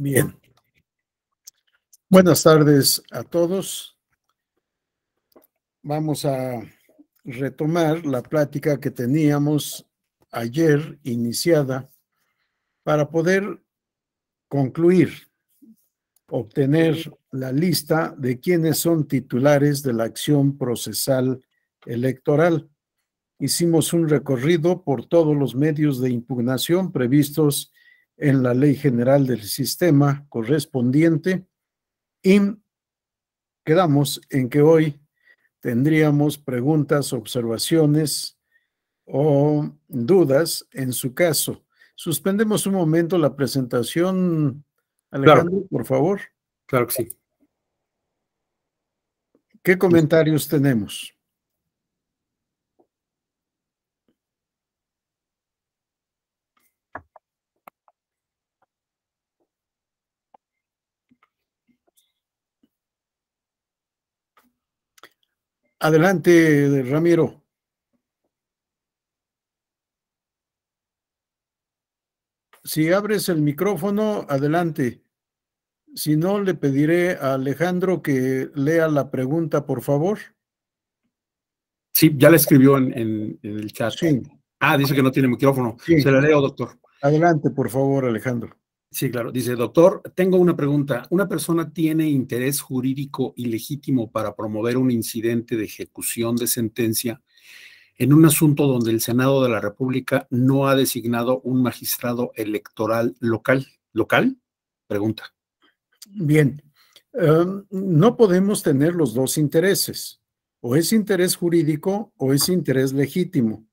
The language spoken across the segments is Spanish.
Bien. Buenas tardes a todos. Vamos a retomar la plática que teníamos ayer iniciada para poder concluir, obtener la lista de quienes son titulares de la acción procesal electoral. Hicimos un recorrido por todos los medios de impugnación previstos en la ley general del sistema correspondiente y quedamos en que hoy tendríamos preguntas, observaciones o dudas en su caso. Suspendemos un momento la presentación, Alejandro, por favor. Claro que sí. ¿Qué comentarios tenemos? Adelante, Ramiro. Si abres el micrófono, adelante. Si no, le pediré a Alejandro que lea la pregunta, por favor. Sí, ya la escribió en, el chat. Ah, dice que no tiene micrófono. Se la leo, doctor. Adelante, por favor, Alejandro. Sí, claro. Dice, doctor, tengo una pregunta. ¿Una persona tiene interés jurídico y legítimo para promover un incidente de ejecución de sentencia en un asunto donde el Senado de la República no ha designado un magistrado electoral local? ¿Local? Pregunta. Bien. Em, no podemos tener los dos intereses. O es interés jurídico o es interés legítimo.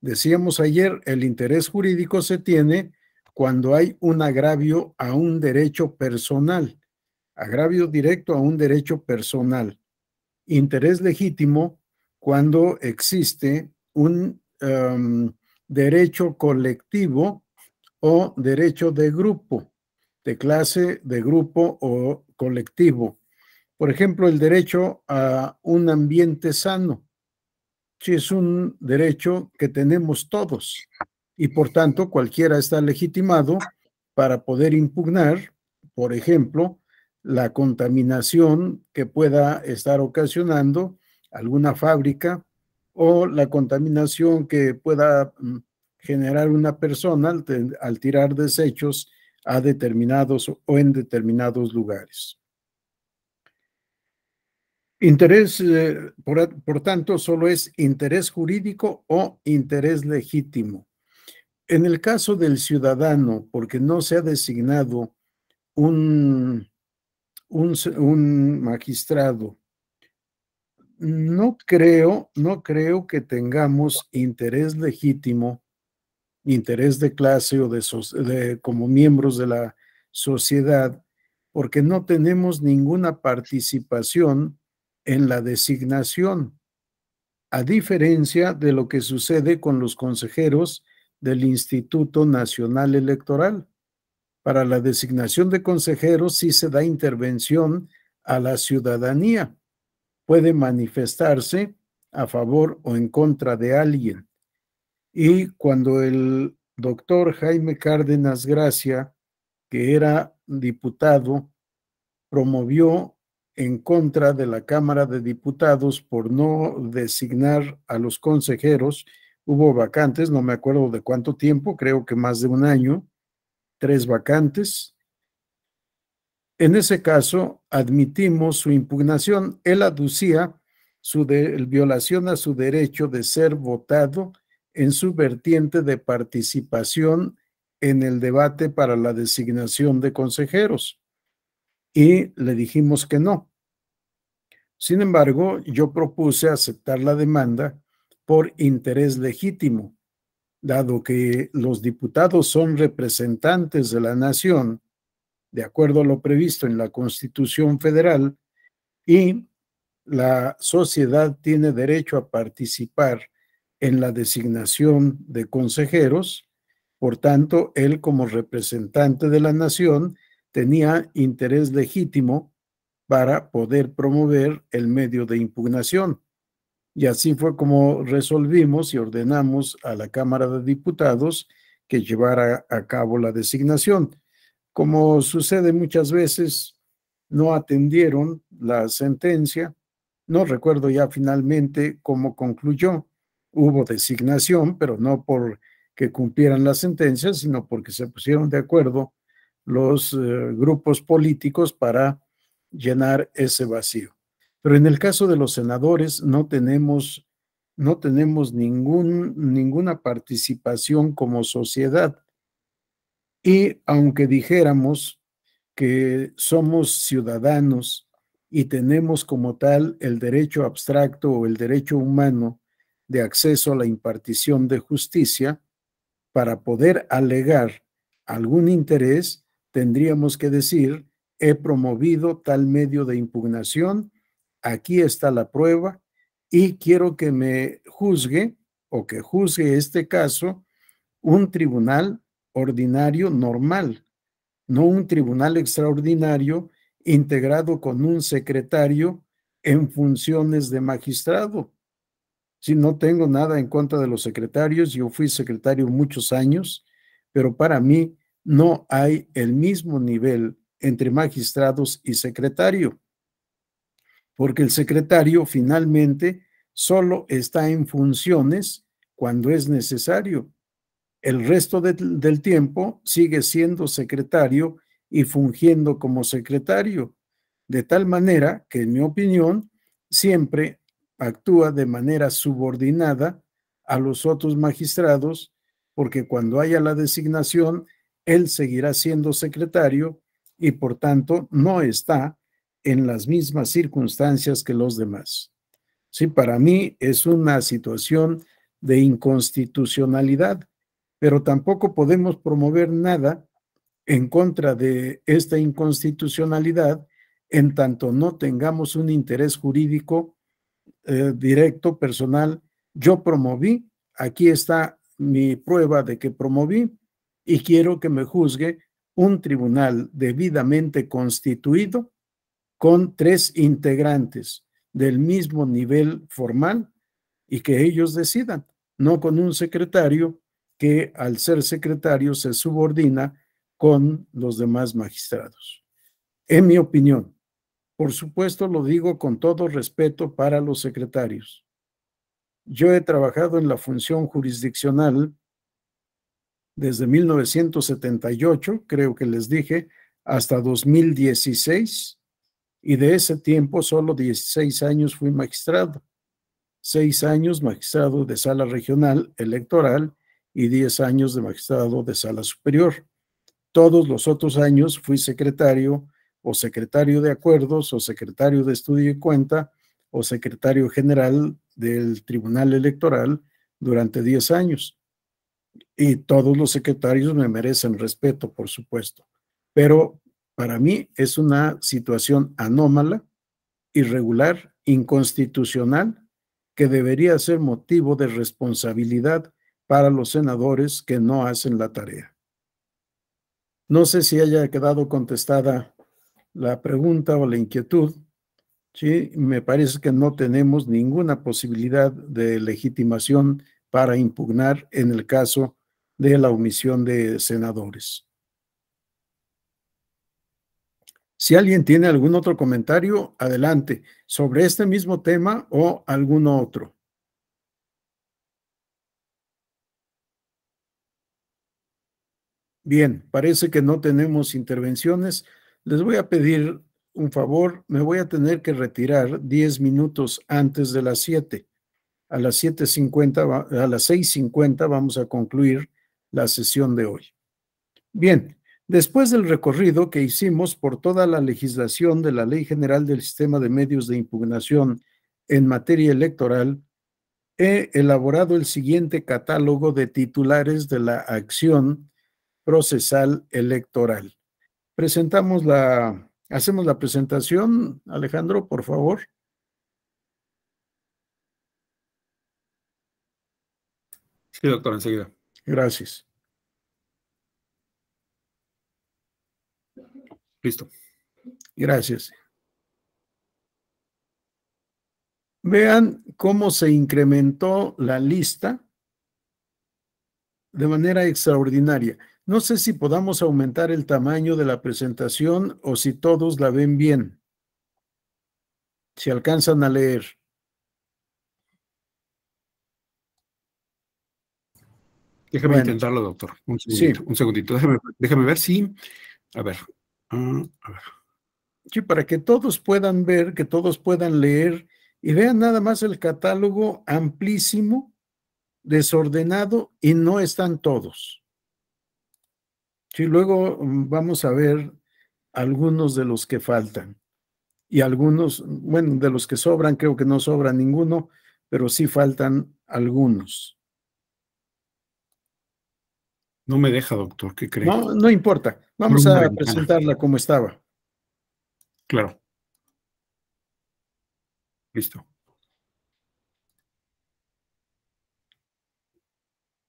Decíamos ayer, el interés jurídico se tiene cuando hay un agravio a un derecho personal, agravio directo a un derecho personal, interés legítimo cuando existe un em, derecho colectivo o derecho de grupo, de clase, de grupo o colectivo. Por ejemplo, el derecho a un ambiente sano. si es un derecho que tenemos todos y por tanto cualquiera está legitimado para poder impugnar, por ejemplo, la contaminación que pueda estar ocasionando alguna fábrica o la contaminación que pueda mm, generar una persona al, tirar desechos a determinados o en determinados lugares. Interés, eh, por tanto, solo es interés jurídico o interés legítimo. En el caso del ciudadano, porque no se ha designado un, un, magistrado, no creo, no creo que tengamos interés legítimo, interés de clase o de, como miembros de la sociedad, porque no tenemos ninguna participación en la designación, a diferencia de lo que sucede con los consejeros del Instituto Nacional Electoral. Para la designación de consejeros ...si se da intervención a la ciudadanía. Puede manifestarse a favor o en contra de alguien. Y cuando el doctor Jaime Cárdenas Gracia, que era diputado, promovió en contra de la Cámara de Diputados por no designar a los consejeros, hubo vacantes, no me acuerdo de cuánto tiempo, creo que más de un año, tres vacantes. En ese caso, admitimos su impugnación. Él aducía su violación a su derecho de ser votado en su vertiente de participación en el debate para la designación de consejeros. Y le dijimos que no. Sin embargo, yo propuse aceptar la demanda por interés legítimo, dado que los diputados son representantes de la nación, de acuerdo a lo previsto en la Constitución Federal, y la sociedad tiene derecho a participar en la designación de consejeros. Por tanto, él como representante de la nación tenía interés legítimo para poder promover el medio de impugnación. Y así fue como resolvimos y ordenamos a la Cámara de Diputados que llevara a cabo la designación. Como sucede muchas veces, no atendieron la sentencia. No recuerdo ya finalmente cómo concluyó. Hubo designación, pero no por que cumplieran la sentencia, sino porque se pusieron de acuerdo los eh, grupos políticos para llenar ese vacío. Pero en el caso de los senadores no tenemos, no tenemos ningún, ninguna participación como sociedad. Y aunque dijéramos que somos ciudadanos y tenemos como tal el derecho abstracto o el derecho humano de acceso a la impartición de justicia, para poder alegar algún interés, tendríamos que decir, he promovido tal medio de impugnación aquí está la prueba y quiero que me juzgue o que juzgue este caso un tribunal ordinario normal, no un tribunal extraordinario integrado con un secretario en funciones de magistrado. Si no tengo nada en contra de los secretarios, yo fui secretario muchos años, pero para mí no hay el mismo nivel entre magistrados y secretario porque el secretario finalmente solo está en funciones cuando es necesario. El resto del tiempo sigue siendo secretario y fungiendo como secretario, de tal manera que, en mi opinión, siempre actúa de manera subordinada a los otros magistrados, porque cuando haya la designación, él seguirá siendo secretario y por tanto no está en las mismas circunstancias que los demás. Sí, para mí es una situación de inconstitucionalidad, pero tampoco podemos promover nada en contra de esta inconstitucionalidad en tanto no tengamos un interés jurídico eh, directo, personal. Yo promoví, aquí está mi prueba de que promoví y quiero que me juzgue un tribunal debidamente constituido con tres integrantes del mismo nivel formal y que ellos decidan, no con un secretario que al ser secretario se subordina con los demás magistrados. En mi opinión, por supuesto lo digo con todo respeto para los secretarios. Yo he trabajado en la función jurisdiccional desde 1978, creo que les dije, hasta 2016 y de ese tiempo solo 16 años fui magistrado, Seis años magistrado de sala regional electoral y 10 años de magistrado de sala superior. Todos los otros años fui secretario o secretario de acuerdos o secretario de estudio y cuenta o secretario general del Tribunal Electoral durante 10 años. Y todos los secretarios me merecen respeto, por supuesto, pero para mí es una situación anómala, irregular, inconstitucional, que debería ser motivo de responsabilidad para los senadores que no hacen la tarea. No sé si haya quedado contestada la pregunta o la inquietud. Sí, me parece que no tenemos ninguna posibilidad de legitimación para impugnar en el caso de la omisión de senadores. Si alguien tiene algún otro comentario, adelante, sobre este mismo tema o alguno otro. Bien, parece que no tenemos intervenciones. Les voy a pedir un favor, me voy a tener que retirar 10 minutos antes de las 7. A las 7.50, a las 6.50 vamos a concluir la sesión de hoy. Bien, Después del recorrido que hicimos por toda la legislación de la Ley General del Sistema de Medios de Impugnación en materia electoral, he elaborado el siguiente catálogo de titulares de la acción procesal electoral. Presentamos la, hacemos la presentación, Alejandro, por favor. Sí, doctor, enseguida. Gracias. Listo. Gracias. Vean cómo se incrementó la lista de manera extraordinaria. No sé si podamos aumentar el tamaño de la presentación o si todos la ven bien, si alcanzan a leer. Déjame intentarlo, doctor. Un segundito, un segundito. Déjame, déjame ver si... A ver, Mm, sí, para que todos puedan ver, que todos puedan leer y vean nada más el catálogo amplísimo, desordenado y no están todos. Sí, luego mm, vamos a ver algunos de los que faltan y algunos, mm, bueno, de los que sobran, creo que no sobra ninguno, pero sí faltan algunos. No me deja, doctor, ¿qué cree? No, no importa. Vamos a presentarla como estaba. Claro. Listo.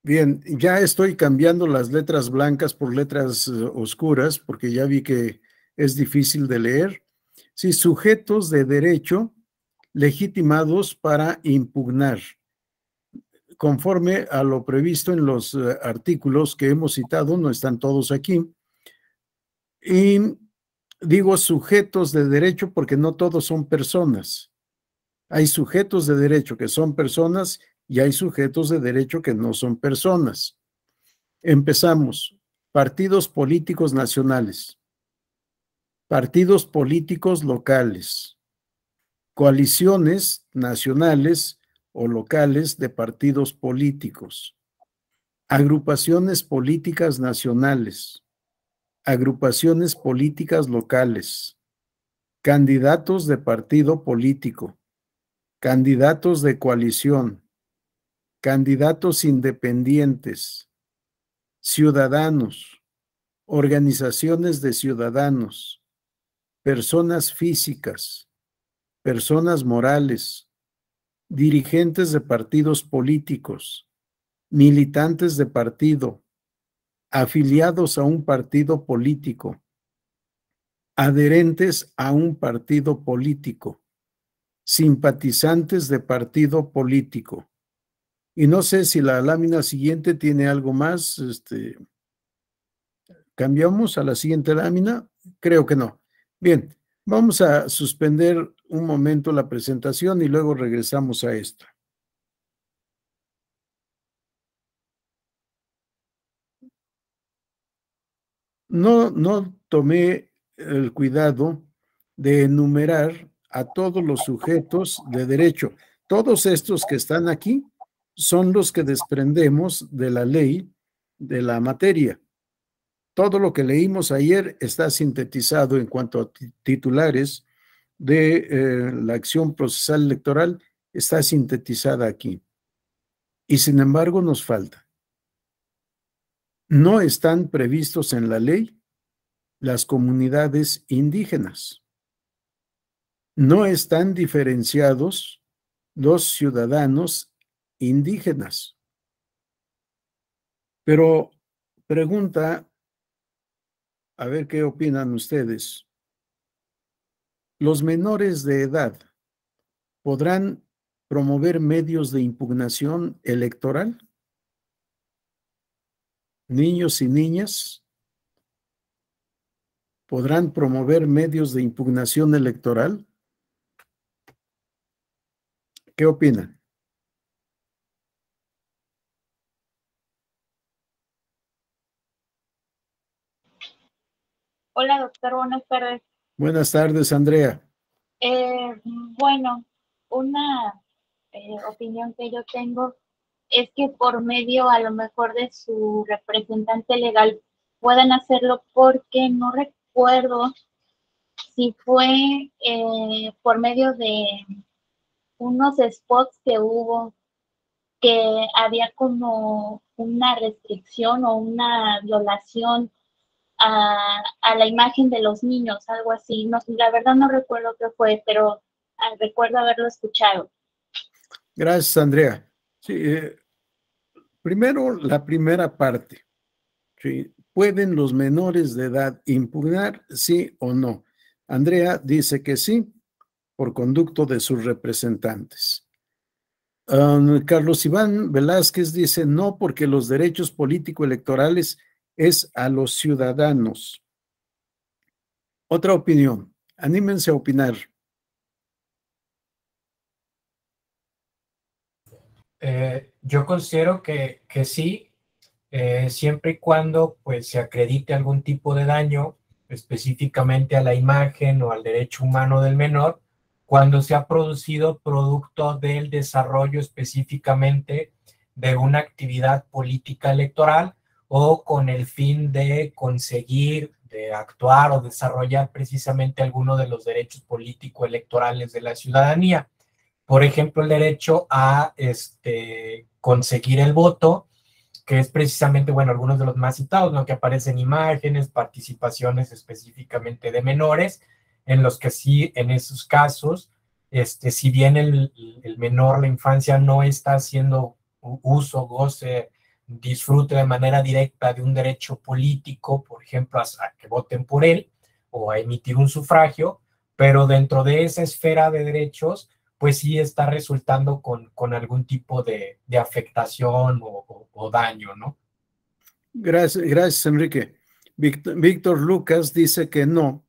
Bien, ya estoy cambiando las letras blancas por letras eh, oscuras porque ya vi que es difícil de leer. Sí, sujetos de derecho legitimados para impugnar conforme a lo previsto en los eh, artículos que hemos citado, no están todos aquí. Y digo sujetos de derecho porque no todos son personas. Hay sujetos de derecho que son personas y hay sujetos de derecho que no son personas. Empezamos. Partidos políticos nacionales. Partidos políticos locales. Coaliciones nacionales o locales de partidos políticos, agrupaciones políticas nacionales, agrupaciones políticas locales, candidatos de partido político, candidatos de coalición, candidatos independientes, ciudadanos, organizaciones de ciudadanos, personas físicas, personas morales, dirigentes de partidos políticos, militantes de partido, afiliados a un partido político, adherentes a un partido político, simpatizantes de partido político. Y no sé si la lámina siguiente tiene algo más. Este, ¿Cambiamos a la siguiente lámina? Creo que no. Bien, Vamos a suspender un momento la presentación y luego regresamos a esto. No, no tomé el cuidado de enumerar a todos los sujetos de derecho. Todos estos que están aquí son los que desprendemos de la ley de la materia. Todo lo que leímos ayer está sintetizado en cuanto a titulares de eh, la acción procesal electoral, está sintetizada aquí. Y sin embargo nos falta. No están previstos en la ley las comunidades indígenas. No están diferenciados los ciudadanos indígenas. Pero pregunta a ver qué opinan ustedes. Los menores de edad podrán promover medios de impugnación electoral. Niños y niñas podrán promover medios de impugnación electoral. ¿Qué opinan? Hola, doctor, buenas tardes. Buenas tardes, Andrea. Eh, bueno, una eh, opinión que yo tengo es que por medio a lo mejor de su representante legal pueden hacerlo porque no recuerdo si fue eh, por medio de unos spots que hubo que había como una restricción o una violación a, la imagen de los niños, algo así. No, la verdad no recuerdo qué fue, pero ah, recuerdo haberlo escuchado. Gracias, Andrea. Eh, primero, la primera parte. ¿Pueden los menores de edad impugnar, sí o no? Andrea dice que sí, por conducto de sus representantes. Um, Carlos Iván Velázquez dice no, porque los derechos político-electorales es a los ciudadanos. Otra opinión. Anímense a opinar. Eh, yo considero que, sí, eh, siempre y cuando pues, se acredite algún tipo de daño específicamente a la imagen o al derecho humano del menor, cuando se ha producido producto del desarrollo específicamente de una actividad política electoral o con el fin de conseguir, de actuar o desarrollar precisamente alguno de los derechos político-electorales de la ciudadanía. Por ejemplo, el derecho a este, conseguir el voto, que es precisamente, bueno, algunos de los más citados, ¿no? que aparecen imágenes, participaciones específicamente de menores, en los que sí, en esos casos, este, si bien el, el menor, la infancia, no está haciendo uso, goce, disfrute de manera directa de un derecho político, por ejemplo, a, que voten por él o a emitir un sufragio, pero dentro de esa esfera de derechos, pues sí está resultando con, con algún tipo de, afectación o, daño, ¿no? Gracias, gracias Enrique. Víctor, Víctor Lucas dice que no,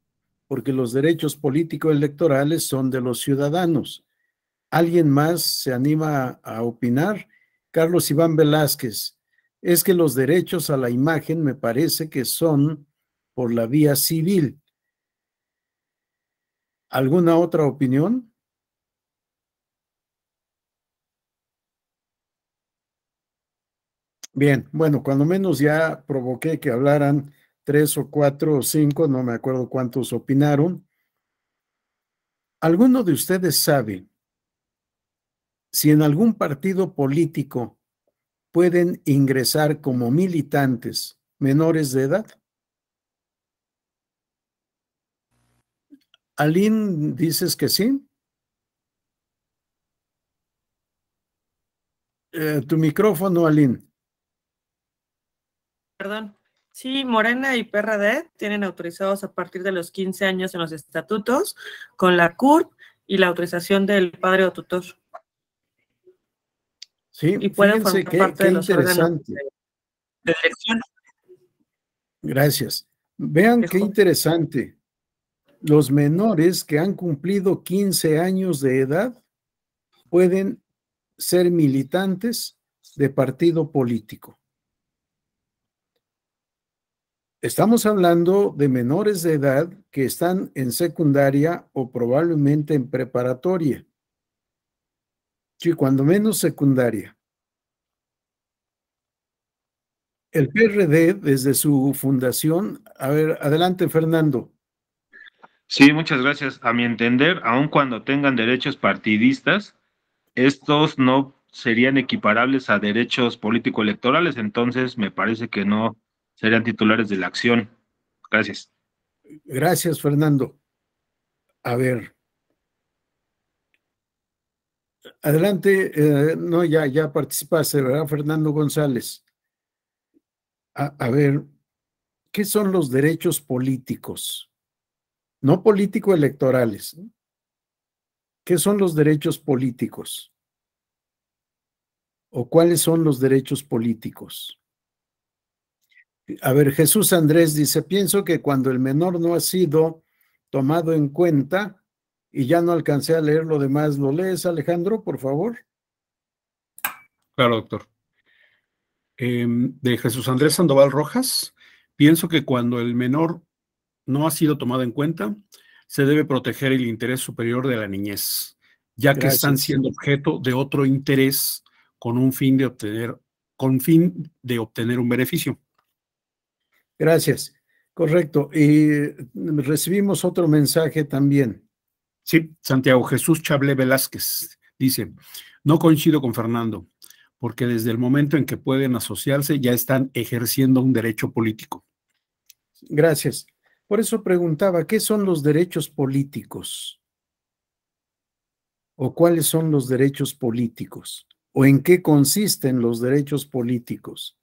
porque los derechos políticos electorales son de los ciudadanos. ¿Alguien más se anima a opinar? Carlos Iván Velázquez, es que los derechos a la imagen me parece que son por la vía civil. ¿Alguna otra opinión? Bien, bueno, cuando menos ya provoqué que hablaran tres o cuatro o cinco, no me acuerdo cuántos opinaron. ¿Alguno de ustedes sabe si en algún partido político pueden ingresar como militantes menores de edad. Alín, ¿dices que sí? Eh, tu micrófono, Alin. Perdón. Sí, Morena y PRD tienen autorizados a partir de los 15 años en los estatutos con la CURP y la autorización del padre o tutor. Sí, fíjense qué, interesante. Gracias. Vean qué interesante. Los menores que han cumplido 15 años de edad pueden ser militantes de partido político. Estamos hablando de menores de edad que están en secundaria o probablemente en preparatoria. Sí, cuando menos secundaria. El PRD, desde su fundación, a ver, adelante Fernando. Sí, muchas gracias. A mi entender, aun cuando tengan derechos partidistas, estos no serían equiparables a derechos político-electorales, entonces me parece que no serían titulares de la acción. Gracias. Gracias, Fernando. A ver, Adelante, eh, no, ya, ya participaste, ¿verdad? Fernando González. A, ver, ¿qué son los derechos políticos? No político-electorales. ¿Qué son los derechos políticos? ¿O cuáles son los derechos políticos? A ver, Jesús Andrés dice, pienso que cuando el menor no ha sido tomado en cuenta, y ya no alcancé a leer lo demás. ¿Lo lees, Alejandro, por favor? Claro, doctor. Em, de Jesús Andrés Sandoval Rojas, pienso que cuando el menor no ha sido tomado en cuenta, se debe proteger el interés superior de la niñez, ya que están siendo objeto de otro interés con un fin de obtener, con fin de obtener un beneficio. Gracias. Correcto. Y mm, recibimos otro mensaje también. Sí, Santiago Jesús Chablé Velázquez dice, no coincido con Fernando, porque desde el momento en que pueden asociarse ya están ejerciendo un derecho político. Gracias. Por eso preguntaba, ¿qué son los derechos políticos? ¿O cuáles son los derechos políticos? ¿O en qué consisten los derechos políticos?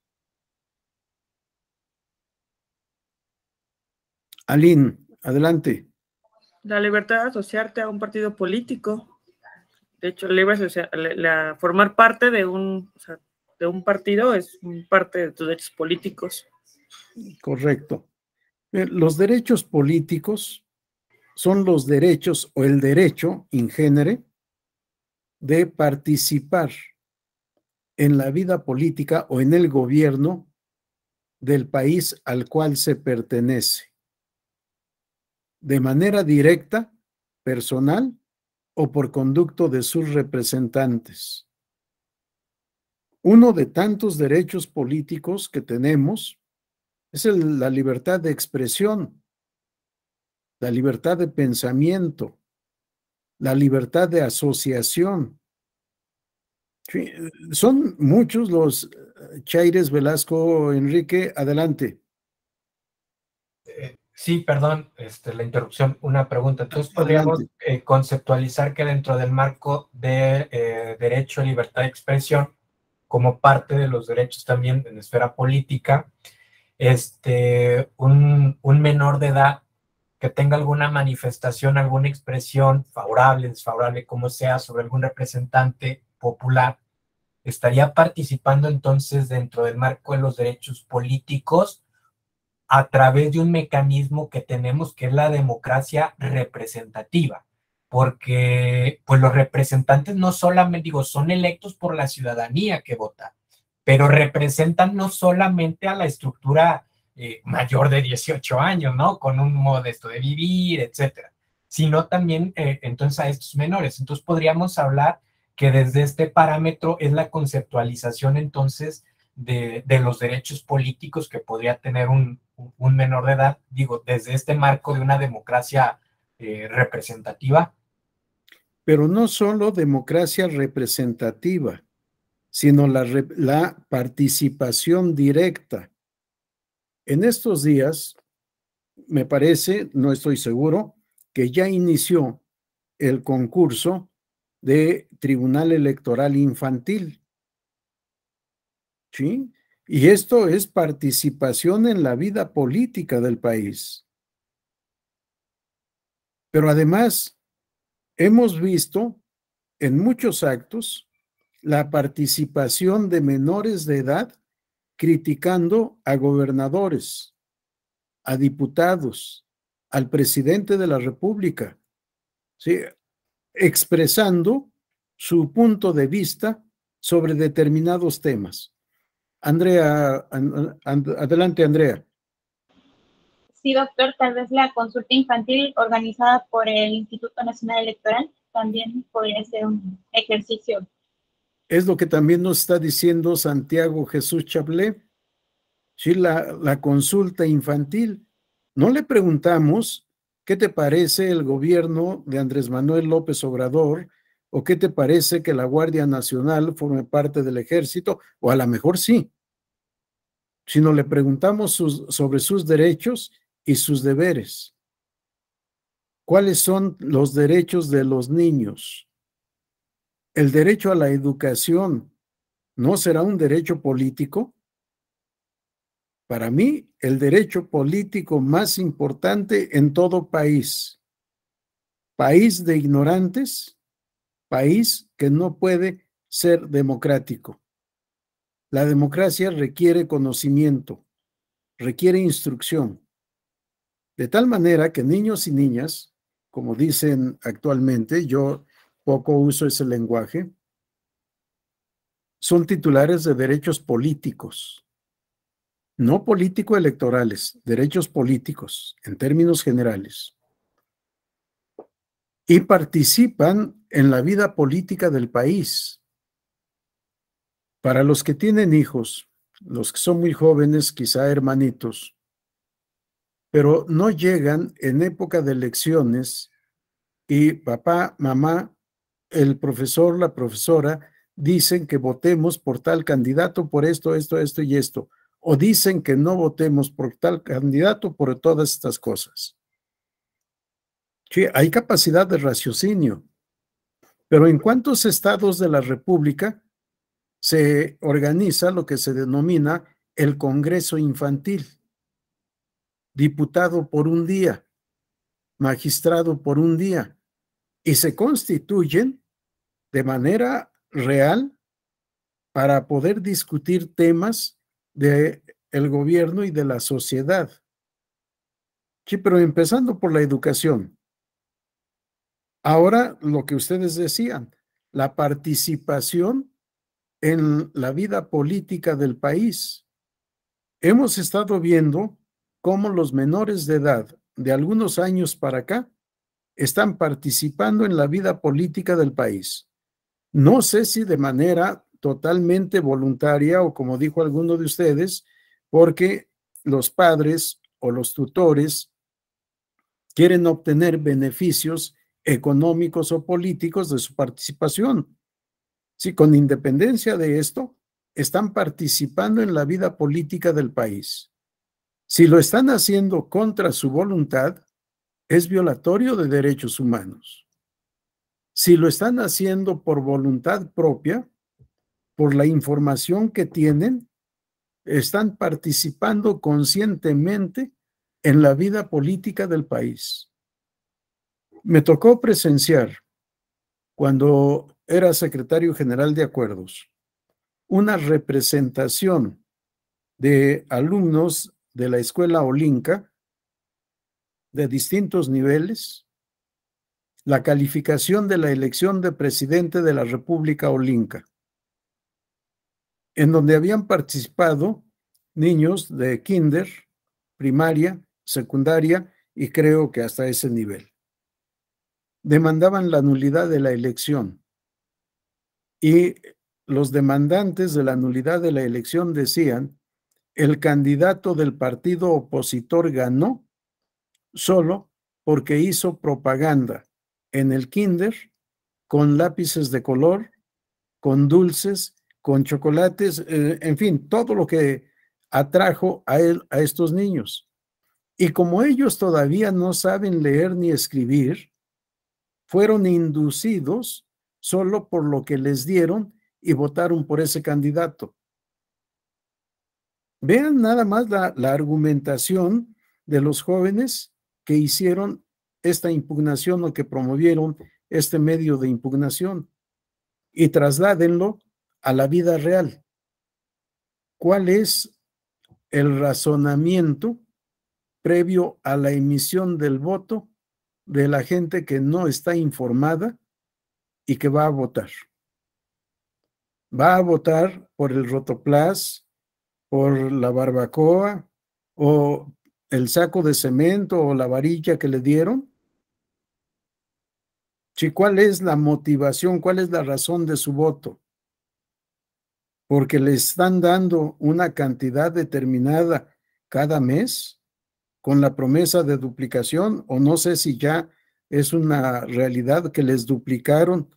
Alín, adelante la libertad de asociarte a un partido político. De hecho, la, formar parte de un, de un partido es parte de tus derechos políticos. Correcto. Los derechos políticos son los derechos o el derecho en género de participar en la vida política o en el gobierno del país al cual se pertenece de manera directa, personal o por conducto de sus representantes. Uno de tantos derechos políticos que tenemos es la libertad de expresión, la libertad de pensamiento, la libertad de asociación. Son muchos los eh, Chaires Velasco Enrique, adelante. Sí, perdón, este, la interrupción, una pregunta. Entonces, podríamos eh, conceptualizar que dentro del marco de eh, derecho a libertad de expresión, como parte de los derechos también en esfera política, este, un, menor de edad que tenga alguna manifestación, alguna expresión favorable, desfavorable, como sea, sobre algún representante popular, estaría participando entonces dentro del marco de los derechos políticos a través de un mecanismo que tenemos que es la democracia representativa, porque pues los representantes no solamente, digo, son electos por la ciudadanía que vota, pero representan no solamente a la estructura eh, mayor de 18 años, ¿no? Con un modesto de vivir, etcétera, sino también eh, entonces a estos menores. Entonces podríamos hablar que desde este parámetro es la conceptualización entonces de, los derechos políticos que podría tener un, un menor de edad, digo, desde este marco de una democracia eh, representativa. Pero no solo democracia representativa, sino la, la participación directa. En estos días, me parece, no estoy seguro, que ya inició el concurso de Tribunal Electoral Infantil. ¿Sí? Y esto es participación en la vida política del país. Pero además, hemos visto en muchos actos la participación de menores de edad criticando a gobernadores, a diputados, al presidente de la República, expresando su punto de vista sobre determinados temas. Andrea, adelante Andrea. Sí, doctor, tal vez la consulta infantil organizada por el Instituto Nacional Electoral también podría ser un ejercicio. Es lo que también nos está diciendo Santiago Jesús Chablé. Sí, la, la consulta infantil. No le preguntamos qué te parece el gobierno de Andrés Manuel López Obrador o qué te parece que la Guardia Nacional forme parte del ejército, o a lo mejor sí, sino le preguntamos sobre sus derechos y sus deberes. ¿Cuáles son los derechos de los niños? El derecho a la educación no será un derecho político. Para mí, el derecho político más importante en todo país. País de ignorantes, país que no puede ser democrático. La democracia requiere conocimiento, requiere instrucción, de tal manera que niños y niñas, como dicen actualmente, yo poco uso ese lenguaje, son titulares de derechos políticos, no político-electorales, derechos políticos en términos generales, y participan en la vida política del país, para los que tienen hijos, los que son muy jóvenes, quizá hermanitos, pero no llegan en época de elecciones y papá, mamá, el profesor, la profesora dicen que votemos por tal candidato, por esto, esto, esto y esto, o dicen que no votemos por tal candidato, por todas estas cosas. Sí, hay capacidad de raciocinio, pero en cuántos estados de la República se organiza lo que se denomina el Congreso Infantil, diputado por un día, magistrado por un día, y se constituyen de manera real para poder discutir temas del el gobierno y de la sociedad. Sí, pero empezando por la educación. Ahora, lo que ustedes decían, la participación en la vida política del país. Hemos estado viendo cómo los menores de edad de algunos años para acá están participando en la vida política del país. No sé si de manera totalmente voluntaria o como dijo alguno de ustedes, porque los padres o los tutores quieren obtener beneficios económicos o políticos de su participación. Si con independencia de esto, están participando en la vida política del país. Si lo están haciendo contra su voluntad, es violatorio de derechos humanos. Si lo están haciendo por voluntad propia, por la información que tienen, están participando conscientemente en la vida política del país. Me tocó presenciar cuando era secretario general de acuerdos, una representación de alumnos de la escuela Olinka, de distintos niveles, la calificación de la elección de presidente de la República Olinka, en donde habían participado niños de kinder, primaria, secundaria y creo que hasta ese nivel. Demandaban la nulidad de la elección y los demandantes de la nulidad de la elección decían, el candidato del partido opositor ganó solo porque hizo propaganda en el kinder con lápices de color, con dulces, con chocolates, eh, en fin, todo lo que atrajo a, él, a estos niños. Y como ellos todavía no saben leer ni escribir, fueron inducidos solo por lo que les dieron y votaron por ese candidato. Vean nada más la, la argumentación de los jóvenes que hicieron esta impugnación o que promovieron este medio de impugnación y trasládenlo a la vida real. ¿Cuál es el razonamiento previo a la emisión del voto de la gente que no está informada y que va a votar. Va a votar por el rotoplas, por la barbacoa o el saco de cemento o la varilla que le dieron. si ¿cuál es la motivación? ¿Cuál es la razón de su voto? Porque le están dando una cantidad determinada cada mes con la promesa de duplicación o no sé si ya es una realidad que les duplicaron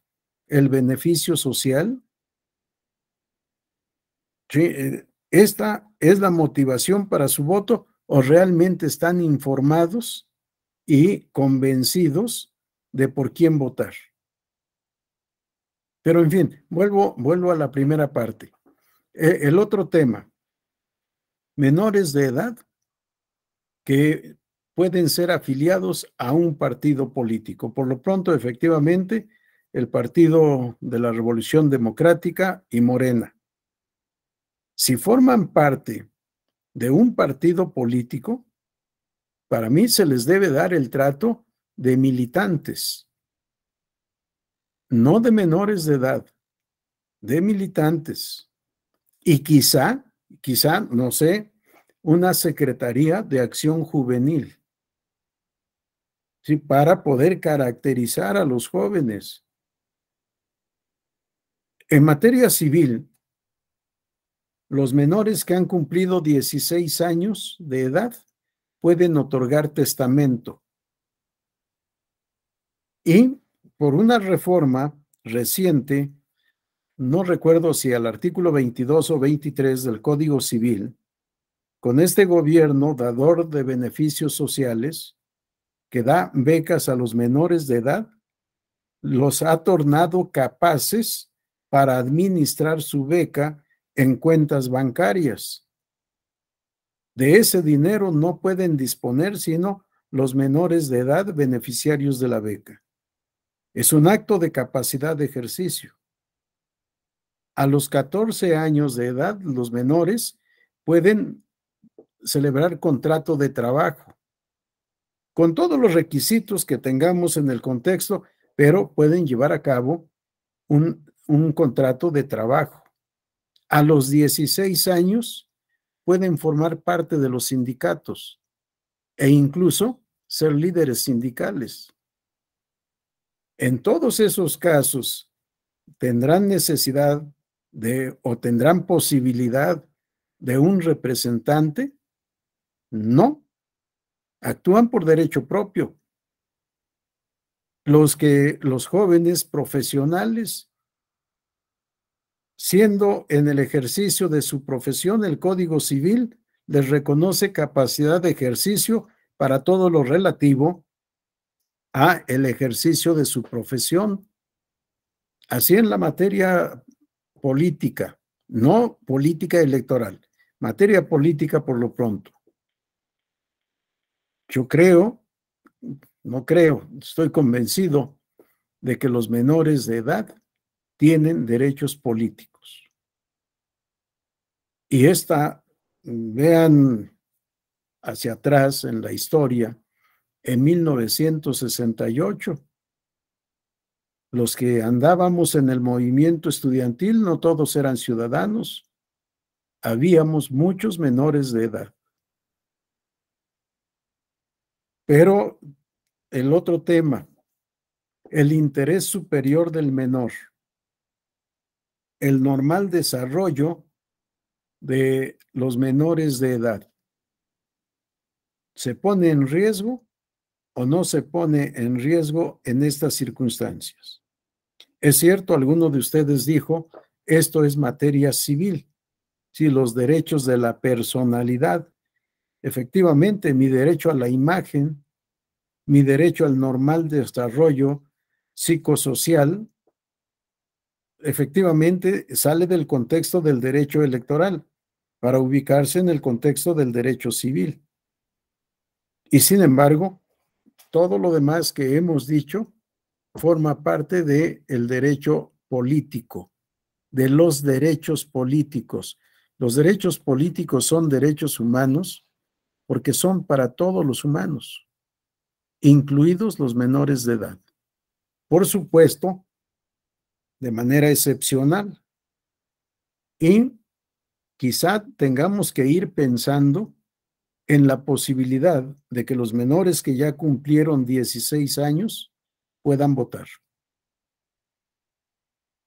el beneficio social. Eh, ¿Esta es la motivación para su voto o realmente están informados y convencidos de por quién votar? Pero en fin, vuelvo, vuelvo a la primera parte. E, el otro tema, menores de edad que pueden ser afiliados a un partido político. Por lo pronto, efectivamente, el Partido de la Revolución Democrática y Morena. Si forman parte de un partido político, para mí se les debe dar el trato de militantes, no de menores de edad, de militantes. Y quizá, quizá, no sé, una Secretaría de Acción Juvenil para poder caracterizar a los jóvenes. En materia civil, los menores que han cumplido 16 años de edad pueden otorgar testamento. Y por una reforma reciente, no recuerdo si al artículo 22 o 23 del Código Civil, con este gobierno dador de beneficios sociales, que da becas a los menores de edad, los ha tornado capaces para administrar su beca en cuentas bancarias. De ese dinero no pueden disponer sino los menores de edad beneficiarios de la beca. Es un acto de capacidad de ejercicio. A los 14 años de edad, los menores pueden celebrar contrato de trabajo con todos los requisitos que tengamos en el contexto, pero pueden llevar a cabo un, un contrato de trabajo. A los 16 años pueden formar parte de los sindicatos e incluso ser líderes sindicales. En todos esos casos, tendrán necesidad de o tendrán posibilidad de un representante? No, actúan por derecho propio. Los que los jóvenes profesionales, siendo en el ejercicio de su profesión el Código Civil, les reconoce capacidad de ejercicio para todo lo relativo a el ejercicio de su profesión. Así en la materia política, no política electoral, materia política por lo pronto. Yo creo, no creo, estoy convencido de que los menores de edad tienen derechos políticos. Y esta, vean hacia atrás en la historia, en 1968, los que andábamos en el movimiento estudiantil, no todos eran ciudadanos, habíamos muchos menores de edad. Pero el otro tema, el interés superior del menor, el normal desarrollo de los menores de edad. ¿Se pone en riesgo o no se pone en riesgo en estas circunstancias? Es cierto, alguno de ustedes dijo, esto es materia civil, si los derechos de la personalidad, Efectivamente, mi derecho a la imagen, mi derecho al normal desarrollo psicosocial, efectivamente sale del contexto del derecho electoral para ubicarse en el contexto del derecho civil. Y sin embargo, todo lo demás que hemos dicho forma parte del el derecho político, de los derechos políticos. Los derechos políticos son derechos humanos porque son para todos los humanos, incluidos los menores de edad. Por supuesto, de manera excepcional. Y quizá tengamos que ir pensando en la posibilidad de que los menores que ya cumplieron 16 años puedan votar.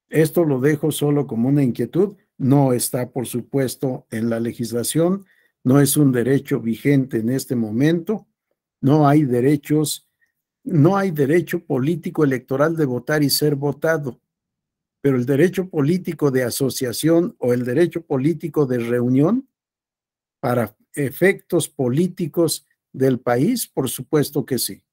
Esto lo dejo solo como una inquietud. No está, por supuesto, en la legislación no es un derecho vigente en este momento, no hay derechos, no hay derecho político electoral de votar y ser votado, pero el derecho político de asociación o el derecho político de reunión para efectos políticos del país, por supuesto que sí.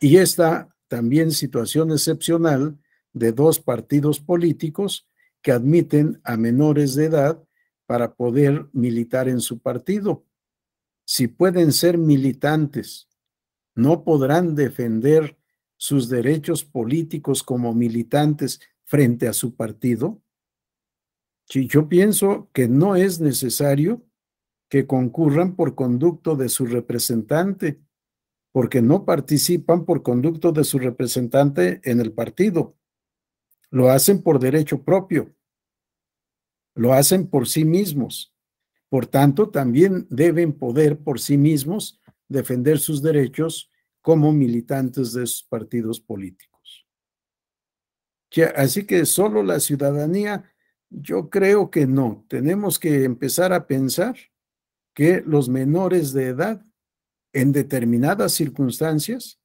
Y esta también situación excepcional de dos partidos políticos que admiten a menores de edad para poder militar en su partido. Si pueden ser militantes, no podrán defender sus derechos políticos como militantes frente a su partido. Si yo pienso que no es necesario que concurran por conducto de su representante, porque no participan por conducto de su representante en el partido. Lo hacen por derecho propio lo hacen por sí mismos. Por tanto, también deben poder por sí mismos defender sus derechos como militantes de sus partidos políticos. Así que solo la ciudadanía, yo creo que no. Tenemos que empezar a pensar que los menores de edad, en determinadas circunstancias,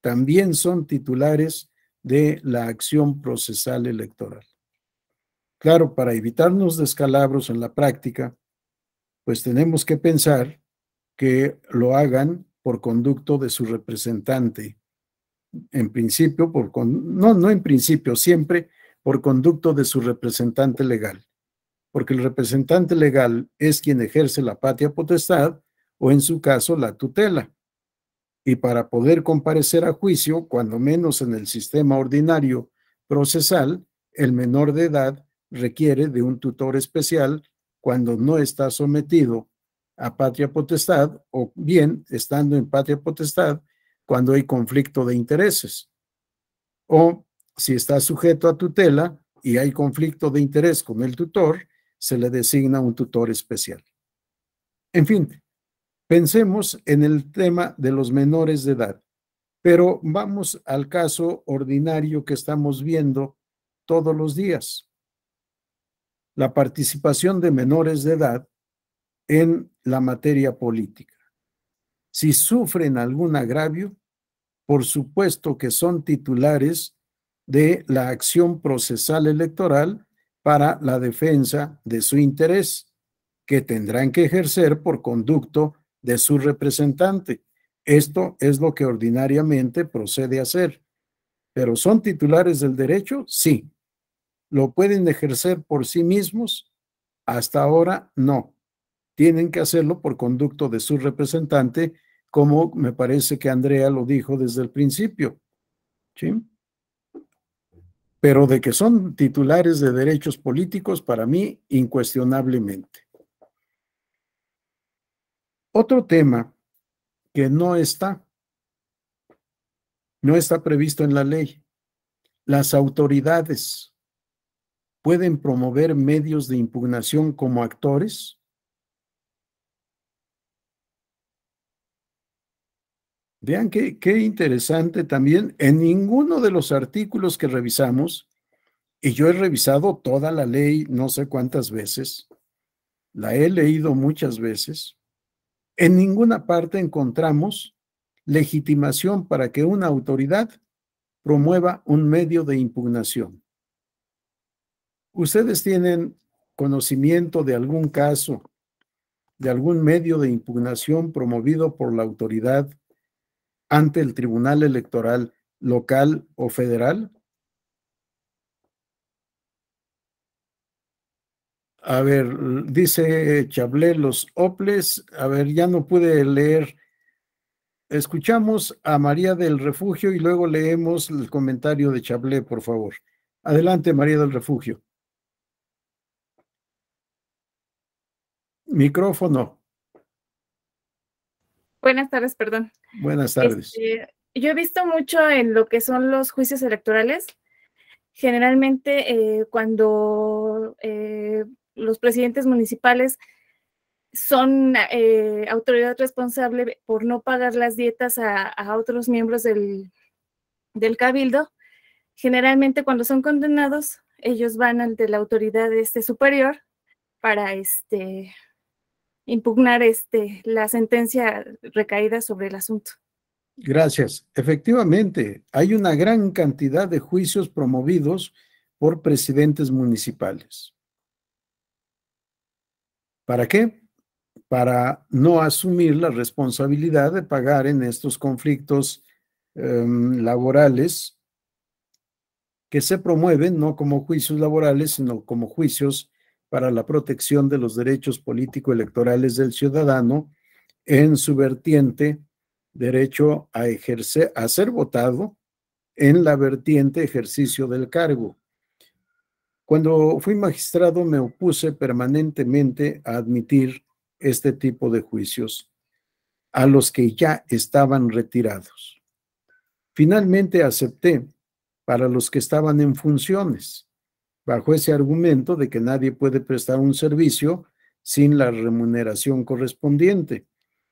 también son titulares de la acción procesal electoral. Claro, para evitarnos descalabros en la práctica, pues tenemos que pensar que lo hagan por conducto de su representante. En principio, por no, no en principio, siempre por conducto de su representante legal, porque el representante legal es quien ejerce la patria potestad o en su caso la tutela. Y para poder comparecer a juicio, cuando menos en el sistema ordinario procesal, el menor de edad requiere de un tutor especial cuando no está sometido a patria potestad o bien estando en patria potestad cuando hay conflicto de intereses. O si está sujeto a tutela y hay conflicto de interés con el tutor, se le designa un tutor especial. En fin, pensemos en el tema de los menores de edad, pero vamos al caso ordinario que estamos viendo todos los días la participación de menores de edad en la materia política. Si sufren algún agravio, por supuesto que son titulares de la acción procesal electoral para la defensa de su interés, que tendrán que ejercer por conducto de su representante. Esto es lo que ordinariamente procede a hacer. ¿Pero son titulares del derecho? Sí. ¿Lo pueden ejercer por sí mismos? Hasta ahora no. Tienen que hacerlo por conducto de su representante, como me parece que Andrea lo dijo desde el principio. ¿Sí? Pero de que son titulares de derechos políticos, para mí, incuestionablemente. Otro tema que no está, no está previsto en la ley, las autoridades pueden promover medios de impugnación como actores? Vean qué, interesante también, en ninguno de los artículos que revisamos, y yo he revisado toda la ley no sé cuántas veces, la he leído muchas veces, en ninguna parte encontramos legitimación para que una autoridad promueva un medio de impugnación. ¿Ustedes tienen conocimiento de algún caso, de algún medio de impugnación promovido por la autoridad ante el Tribunal Electoral local o federal? A ver, dice Chablé, los OPLES, a ver, ya no pude leer. Escuchamos a María del Refugio y luego leemos el comentario de Chablé, por favor. Adelante, María del Refugio. Micrófono. Buenas tardes, perdón. Buenas tardes. Este, yo he visto mucho en lo que son los juicios electorales. Generalmente eh, cuando eh, los presidentes municipales son eh, autoridad responsable por no pagar las dietas a, otros miembros del, cabildo, generalmente cuando son condenados, ellos van ante la autoridad este, superior para, este, impugnar este, la sentencia recaída sobre el asunto. Gracias. Efectivamente, hay una gran cantidad de juicios promovidos por presidentes municipales. ¿Para qué? Para no asumir la responsabilidad de pagar en estos conflictos em, laborales que se promueven no como juicios laborales, sino como juicios para la protección de los derechos político-electorales del ciudadano en su vertiente derecho a ejercer, a ser votado en la vertiente ejercicio del cargo. Cuando fui magistrado me opuse permanentemente a admitir este tipo de juicios a los que ya estaban retirados. Finalmente acepté para los que estaban en funciones bajo ese argumento de que nadie puede prestar un servicio sin la remuneración correspondiente.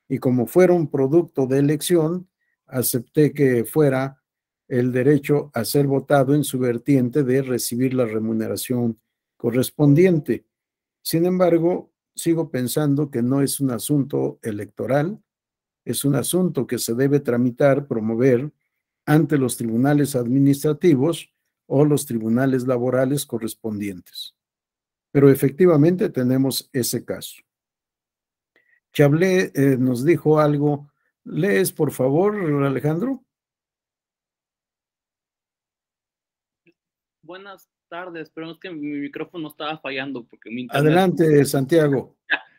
Y como fuera un producto de elección, acepté que fuera el derecho a ser votado en su vertiente de recibir la remuneración correspondiente. Sin embargo, sigo pensando que no es un asunto electoral, es un asunto que se debe tramitar, promover ante los tribunales administrativos o los tribunales laborales correspondientes. Pero efectivamente tenemos ese caso. Chablé eh, nos dijo algo. ¿Lees, por favor, Alejandro? Buenas tardes, pero es que mi micrófono estaba fallando. porque mi internet... Adelante, Santiago.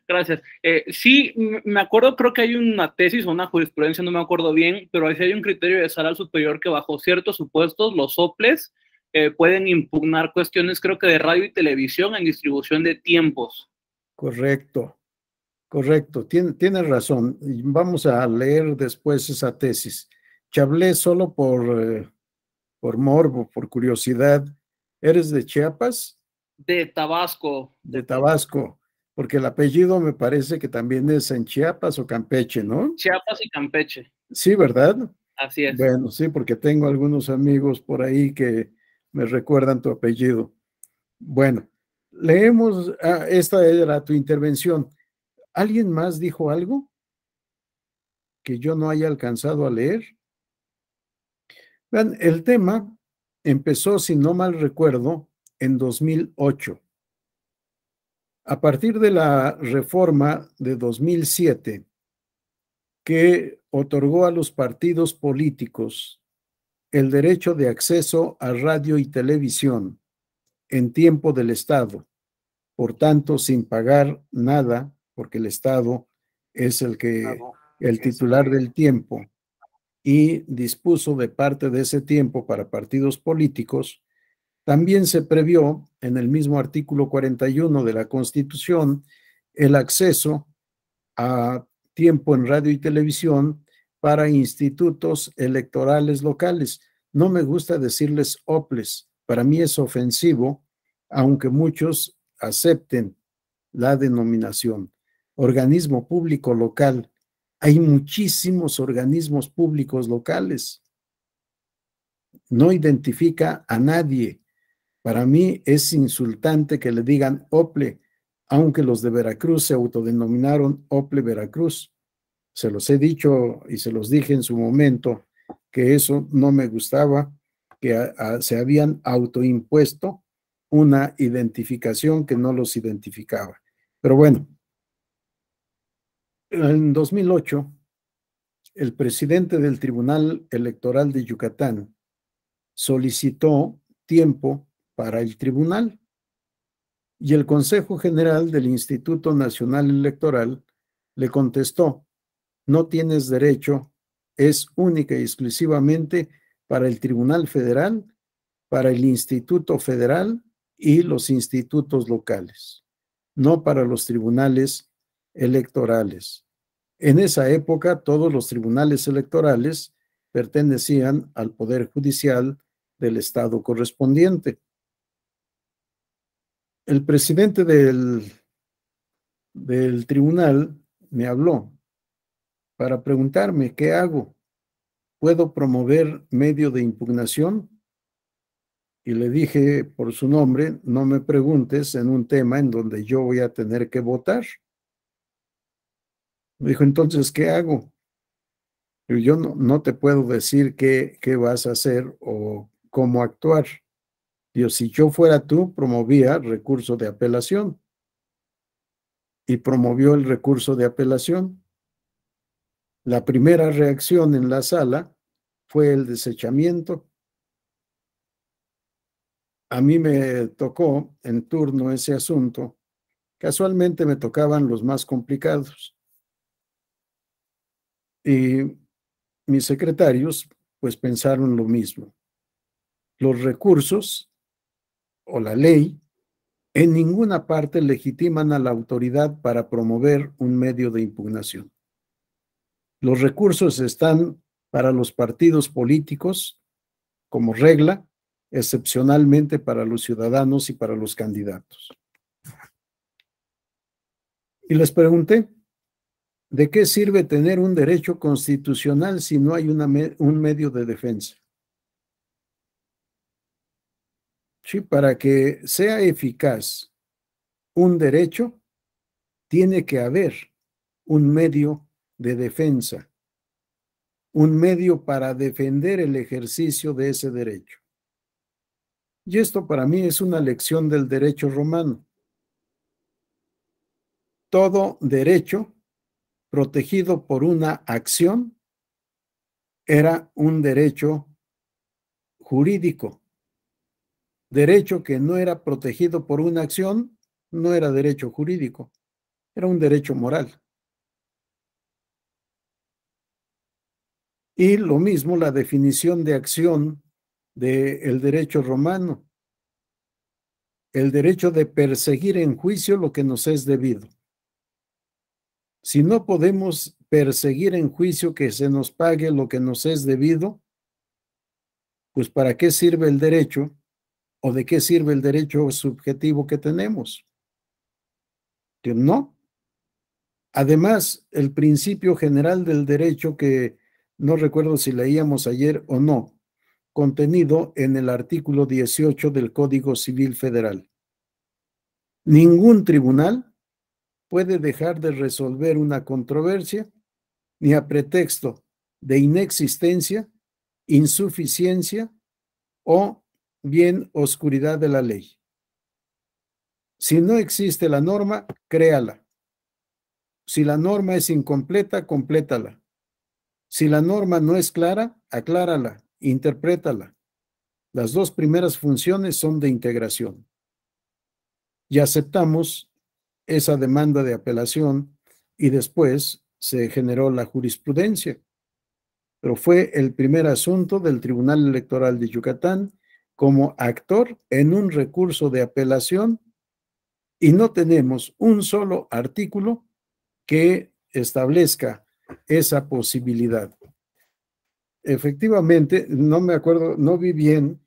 Gracias. Eh, sí, me acuerdo, creo que hay una tesis o una jurisprudencia, no me acuerdo bien, pero ahí hay un criterio de salario superior que bajo ciertos supuestos los soples eh, pueden impugnar cuestiones, creo que de radio y televisión en distribución de tiempos. Correcto, correcto, tienes razón. Vamos a leer después esa tesis. Chablé solo por, eh, por morbo, por curiosidad. ¿Eres de Chiapas? De Tabasco. De Tabasco, porque el apellido me parece que también es en Chiapas o Campeche, ¿no? Chiapas y Campeche. Sí, ¿verdad? Así es. Bueno, sí, porque tengo algunos amigos por ahí que me recuerdan tu apellido. Bueno, leemos, ah, esta era tu intervención. ¿Alguien más dijo algo que yo no haya alcanzado a leer? Vean, el tema empezó, si no mal recuerdo, en 2008. A partir de la reforma de 2007, que otorgó a los partidos políticos el derecho de acceso a radio y televisión en tiempo del Estado, por tanto, sin pagar nada, porque el Estado es el que el titular del tiempo y dispuso de parte de ese tiempo para partidos políticos, también se previó en el mismo artículo 41 de la Constitución el acceso a tiempo en radio y televisión para institutos electorales locales. No me gusta decirles OPLES, para mí es ofensivo, aunque muchos acepten la denominación. Organismo público local. Hay muchísimos organismos públicos locales. No identifica a nadie. Para mí es insultante que le digan OPLE, aunque los de Veracruz se autodenominaron OPLE Veracruz. Se los he dicho y se los dije en su momento que eso no me gustaba, que se habían autoimpuesto una identificación que no los identificaba. Pero bueno, en 2008, el presidente del Tribunal Electoral de Yucatán solicitó tiempo para el tribunal y el Consejo General del Instituto Nacional Electoral le contestó no tienes derecho es única y exclusivamente para el Tribunal Federal, para el Instituto Federal y los institutos locales, no para los tribunales electorales. En esa época, todos los tribunales electorales pertenecían al Poder Judicial del Estado correspondiente. El presidente del, del tribunal me habló para preguntarme, ¿qué hago? ¿Puedo promover medio de impugnación? Y le dije por su nombre, no me preguntes en un tema en donde yo voy a tener que votar. Me dijo, entonces, ¿qué hago? yo no, te puedo decir qué, qué vas a hacer o cómo actuar. Dijo, si yo fuera tú, promovía recurso de apelación. Y promovió el recurso de apelación. La primera reacción en la sala fue el desechamiento. A mí me tocó en turno ese asunto. Casualmente me tocaban los más complicados. Y mis secretarios pues pensaron lo mismo. Los recursos o la ley en ninguna parte legitiman a la autoridad para promover un medio de impugnación. Los recursos están para los partidos políticos, como regla, excepcionalmente para los ciudadanos y para los candidatos. Y les pregunté, ¿de qué sirve tener un derecho constitucional si no hay un medio de defensa? Sí, para que sea eficaz un derecho, tiene que haber un medio de defensa, un medio para defender el ejercicio de ese derecho. Y esto para mí es una lección del derecho romano. Todo derecho protegido por una acción era un derecho jurídico. Derecho que no era protegido por una acción no era derecho jurídico, era un derecho moral. Y lo mismo la definición de acción del derecho romano. El derecho de perseguir en juicio lo que nos es debido. Si no podemos perseguir en juicio que se nos pague lo que nos es debido, pues ¿para qué sirve el derecho o de qué sirve el derecho subjetivo que tenemos? No. Además, el principio general del derecho que no recuerdo si leíamos ayer o no, contenido en el artículo 18 del Código Civil Federal. Ningún tribunal puede dejar de resolver una controversia ni a pretexto de inexistencia, insuficiencia o bien oscuridad de la ley. Si no existe la norma, créala. Si la norma es incompleta, complétala. Si la norma no es clara, aclárala, interprétala. Las dos primeras funciones son de integración. Y aceptamos esa demanda de apelación y después se generó la jurisprudencia. Pero fue el primer asunto del Tribunal Electoral de Yucatán como actor en un recurso de apelación y no tenemos un solo artículo que establezca esa posibilidad. Efectivamente, no me acuerdo, no vi bien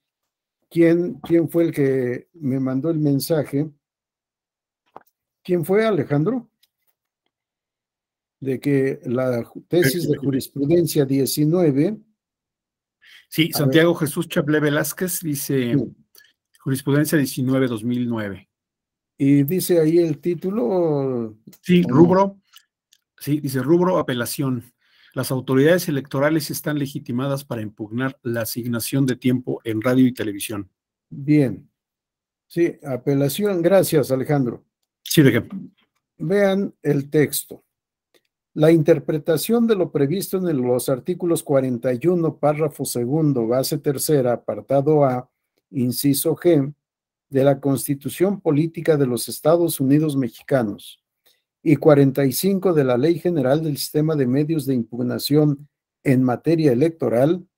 quién, quién fue el que me mandó el mensaje. ¿Quién fue Alejandro? De que la tesis de jurisprudencia 19. Sí, Santiago Jesús Chaplé Velázquez dice jurisprudencia 19-2009. Y dice ahí el título. Sí, rubro, Sí, dice rubro apelación. Las autoridades electorales están legitimadas para impugnar la asignación de tiempo en radio y televisión. Bien. Sí, apelación. Gracias, Alejandro. Sí, de Vean el texto. La interpretación de lo previsto en los artículos 41, párrafo segundo, base tercera, apartado A, inciso G, de la Constitución Política de los Estados Unidos Mexicanos y 45 de la Ley General del Sistema de Medios de Impugnación en materia electoral,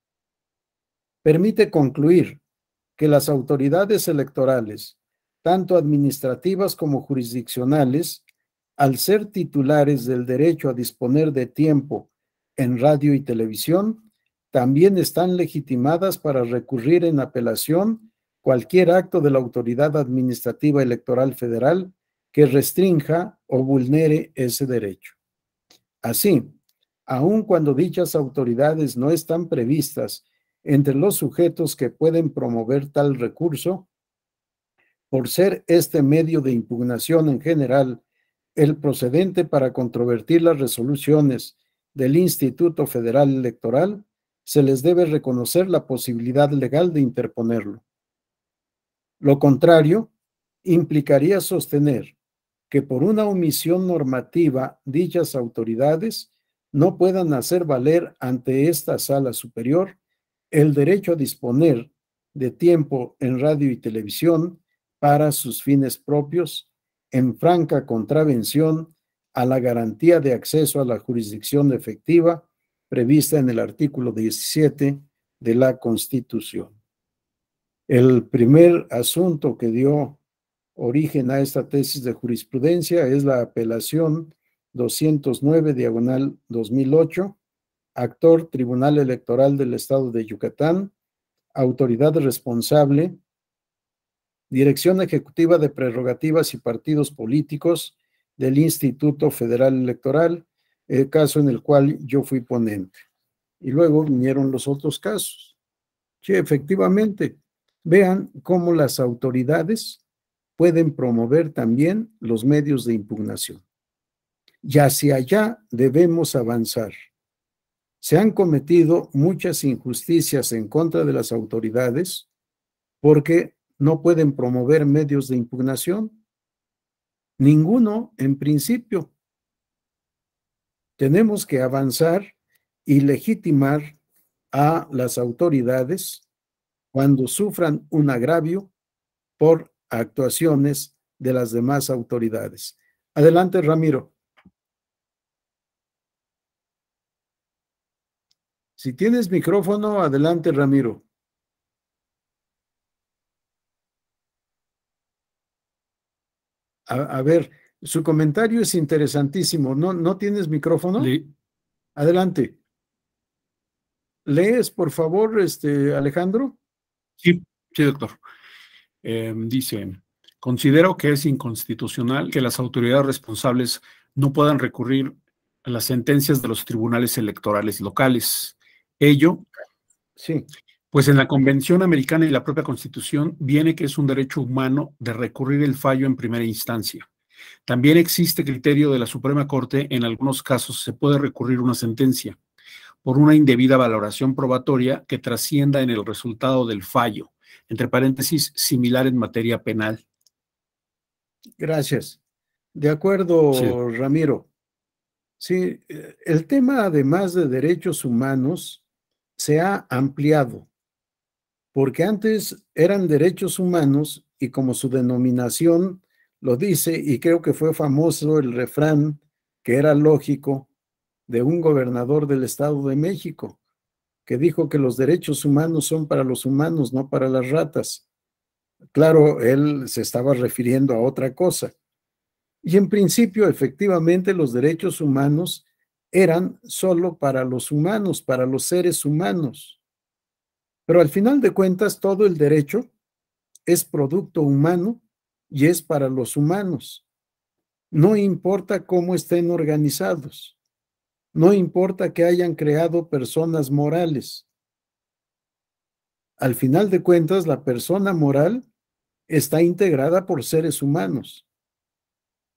permite concluir que las autoridades electorales, tanto administrativas como jurisdiccionales, al ser titulares del derecho a disponer de tiempo en radio y televisión, también están legitimadas para recurrir en apelación cualquier acto de la autoridad administrativa electoral federal que restrinja o vulnere ese derecho. Así, aun cuando dichas autoridades no están previstas entre los sujetos que pueden promover tal recurso, por ser este medio de impugnación en general el procedente para controvertir las resoluciones del Instituto Federal Electoral, se les debe reconocer la posibilidad legal de interponerlo. Lo contrario implicaría sostener que por una omisión normativa dichas autoridades no puedan hacer valer ante esta sala superior el derecho a disponer de tiempo en radio y televisión para sus fines propios, en franca contravención a la garantía de acceso a la jurisdicción efectiva prevista en el artículo 17 de la Constitución. El primer asunto que dio origen a esta tesis de jurisprudencia es la apelación 209 diagonal 2008, actor Tribunal Electoral del Estado de Yucatán, autoridad responsable, Dirección Ejecutiva de Prerrogativas y Partidos Políticos del Instituto Federal Electoral, el eh, caso en el cual yo fui ponente. Y luego vinieron los otros casos. Sí, efectivamente, vean cómo las autoridades pueden promover también los medios de impugnación. Y hacia allá debemos avanzar. Se han cometido muchas injusticias en contra de las autoridades porque no pueden promover medios de impugnación. Ninguno, en principio. Tenemos que avanzar y legitimar a las autoridades cuando sufran un agravio por actuaciones de las demás autoridades. Adelante, Ramiro. Si tienes micrófono, adelante, Ramiro. A, ver, su comentario es interesantísimo. ¿No, no tienes micrófono? Sí. Adelante. ¿Lees, por favor, este, Alejandro? Sí, sí, doctor. Em, dice, considero que es inconstitucional que las autoridades responsables no puedan recurrir a las sentencias de los tribunales electorales locales. Ello, sí. pues en la Convención Americana y la propia Constitución viene que es un derecho humano de recurrir el fallo en primera instancia. También existe criterio de la Suprema Corte, en algunos casos se puede recurrir una sentencia por una indebida valoración probatoria que trascienda en el resultado del fallo entre paréntesis, similar en materia penal. Gracias. De acuerdo, Ramiro. Sí, el tema además de derechos humanos se ha ampliado, porque antes eran derechos humanos y como su denominación lo dice, y creo que fue famoso el refrán que era lógico de un gobernador del Estado de México, que dijo que los derechos humanos son para los humanos, no para las ratas. Claro, él se estaba refiriendo a otra cosa. Y en principio, efectivamente, los derechos humanos eran solo para los humanos, para los seres humanos. Pero al final de cuentas, todo el derecho es producto humano y es para los humanos. No importa cómo estén organizados. No importa que hayan creado personas morales. Al final de cuentas, la persona moral está integrada por seres humanos,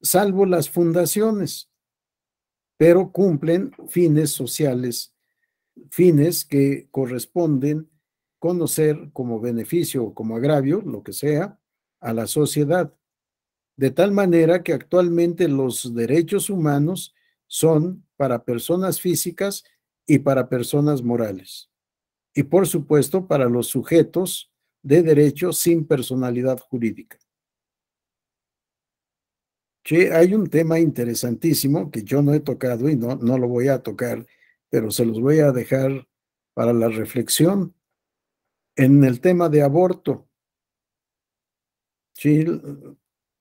salvo las fundaciones, pero cumplen fines sociales, fines que corresponden conocer como beneficio o como agravio, lo que sea, a la sociedad. De tal manera que actualmente los derechos humanos son para personas físicas y para personas morales. Y por supuesto para los sujetos de derecho sin personalidad jurídica. hay un tema interesantísimo que yo no he tocado y no, no lo voy a tocar, pero se los voy a dejar para la reflexión en el tema de aborto.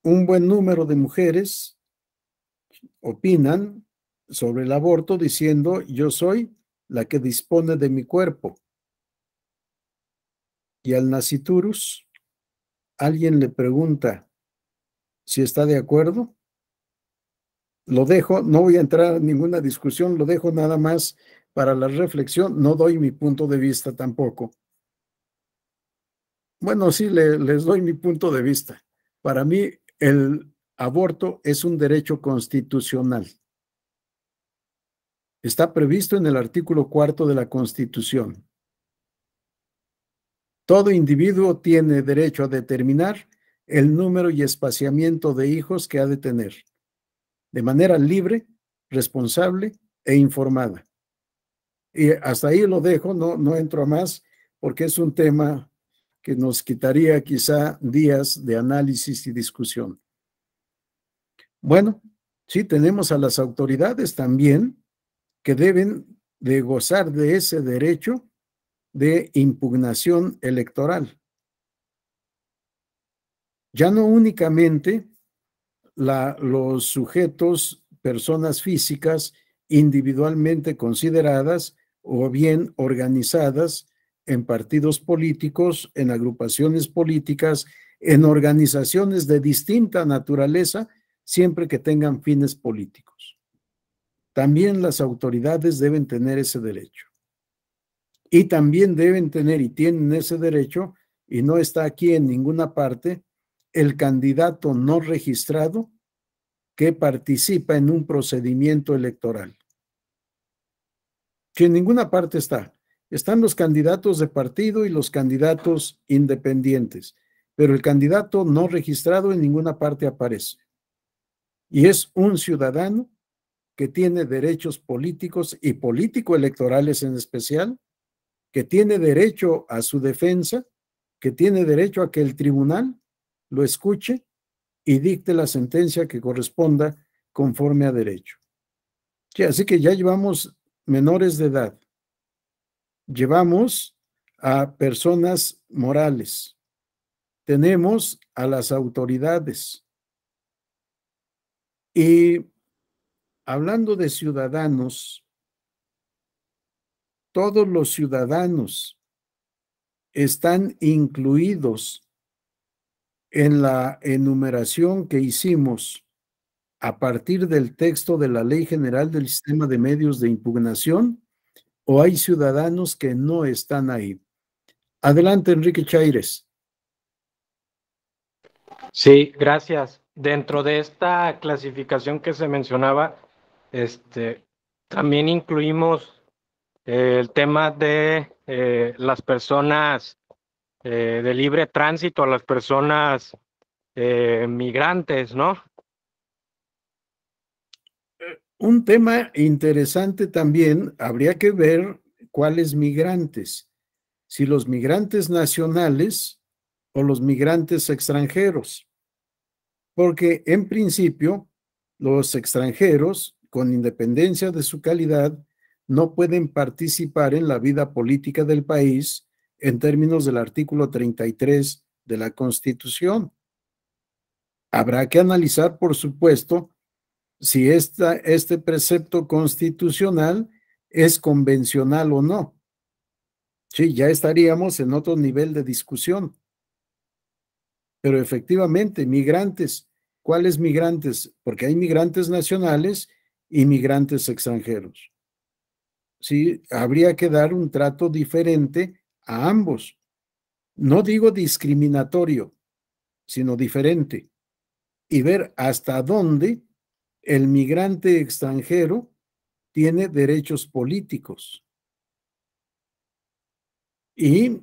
un buen número de mujeres opinan sobre el aborto diciendo, yo soy la que dispone de mi cuerpo. Y al naciturus, alguien le pregunta si está de acuerdo. Lo dejo, no voy a entrar en ninguna discusión, lo dejo nada más para la reflexión, no doy mi punto de vista tampoco. Bueno, sí, les doy mi punto de vista. Para mí, el aborto es un derecho constitucional está previsto en el artículo cuarto de la Constitución. Todo individuo tiene derecho a determinar el número y espaciamiento de hijos que ha de tener, de manera libre, responsable e informada. Y hasta ahí lo dejo, no, no entro a más, porque es un tema que nos quitaría quizá días de análisis y discusión. Bueno, sí, tenemos a las autoridades también que deben de gozar de ese derecho de impugnación electoral. Ya no únicamente la, los sujetos, personas físicas individualmente consideradas o bien organizadas en partidos políticos, en agrupaciones políticas, en organizaciones de distinta naturaleza, siempre que tengan fines políticos. También las autoridades deben tener ese derecho. Y también deben tener y tienen ese derecho, y no está aquí en ninguna parte, el candidato no registrado que participa en un procedimiento electoral. Que en ninguna parte está. Están los candidatos de partido y los candidatos independientes, pero el candidato no registrado en ninguna parte aparece. Y es un ciudadano que tiene derechos políticos y político-electorales en especial, que tiene derecho a su defensa, que tiene derecho a que el tribunal lo escuche y dicte la sentencia que corresponda conforme a derecho. así que ya llevamos menores de edad, llevamos a personas morales, tenemos a las autoridades y hablando de ciudadanos, todos los ciudadanos están incluidos en la enumeración que hicimos a partir del texto de la Ley General del Sistema de Medios de Impugnación o hay ciudadanos que no están ahí. Adelante, Enrique Chaires. Sí, gracias. Dentro de esta clasificación que se mencionaba, este, también incluimos eh, el tema de eh, las personas eh, de libre tránsito, a las personas migrantes, ¿no? Un tema interesante también, habría que ver cuáles migrantes, si los migrantes nacionales o los migrantes extranjeros, porque en principio los extranjeros con independencia de su calidad, no pueden participar en la vida política del país en términos del artículo 33 de la Constitución. Habrá que analizar, por supuesto, si este precepto constitucional es convencional o no. Sí, ya estaríamos en otro nivel de discusión. Pero efectivamente, migrantes, ¿cuáles migrantes? Porque hay migrantes nacionales inmigrantes extranjeros. Sí, habría que dar un trato diferente a ambos. No digo discriminatorio, sino diferente. Y ver hasta dónde el migrante extranjero tiene derechos políticos. Y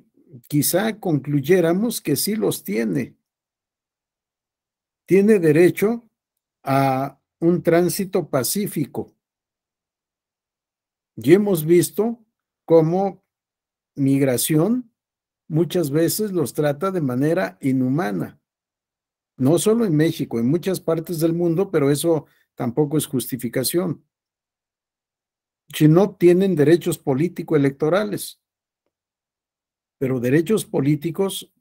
quizá concluyéramos que sí los tiene. Tiene derecho a un tránsito pacífico. Y hemos visto cómo migración muchas veces los trata de manera inhumana. No solo en México, en muchas partes del mundo, pero eso tampoco es justificación. Si no tienen derechos político-electorales, pero derechos políticos,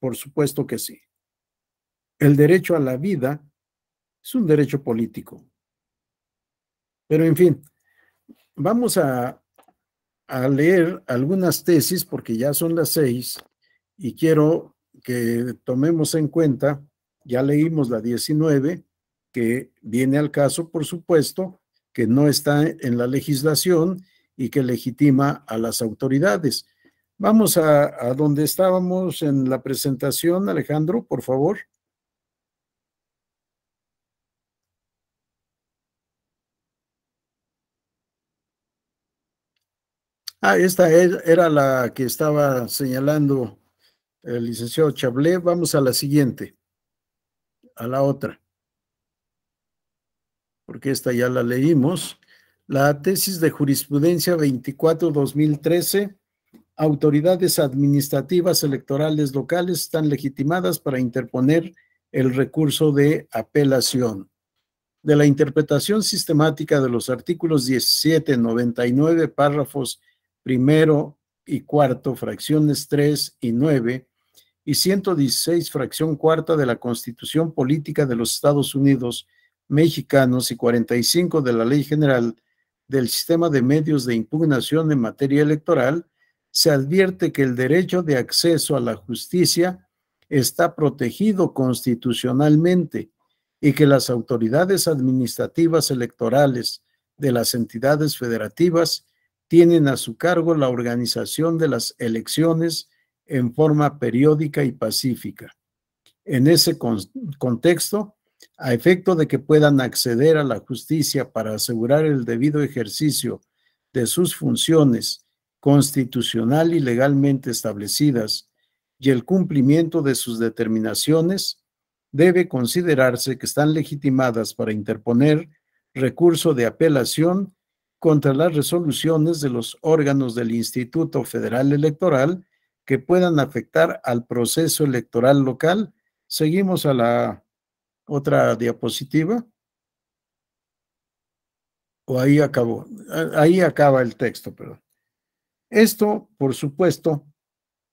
por supuesto que sí. El derecho a la vida es un derecho político. Pero en fin, vamos a, leer algunas tesis porque ya son las seis y quiero que tomemos en cuenta, ya leímos la 19, que viene al caso, por supuesto, que no está en la legislación y que legitima a las autoridades. Vamos a, a donde estábamos en la presentación, Alejandro, por favor. Ah, esta er, era la que estaba señalando el licenciado Chablé. Vamos a la siguiente, a la otra, porque esta ya la leímos. La tesis de jurisprudencia 24-2013, autoridades administrativas electorales locales están legitimadas para interponer el recurso de apelación. De la interpretación sistemática de los artículos 17, 99, párrafos primero y cuarto, fracciones 3 y 9, y 116, fracción cuarta de la Constitución Política de los Estados Unidos Mexicanos y 45 de la Ley General del Sistema de Medios de Impugnación en Materia Electoral, se advierte que el derecho de acceso a la justicia está protegido constitucionalmente y que las autoridades administrativas electorales de las entidades federativas tienen a su cargo la organización de las elecciones en forma periódica y pacífica. En ese contexto, a efecto de que puedan acceder a la justicia para asegurar el debido ejercicio de sus funciones constitucional y legalmente establecidas y el cumplimiento de sus determinaciones, debe considerarse que están legitimadas para interponer recurso de apelación contra las resoluciones de los órganos del Instituto Federal Electoral que puedan afectar al proceso electoral local. Seguimos a la otra diapositiva. O ahí acabó. Ahí acaba el texto, perdón. Esto, por supuesto,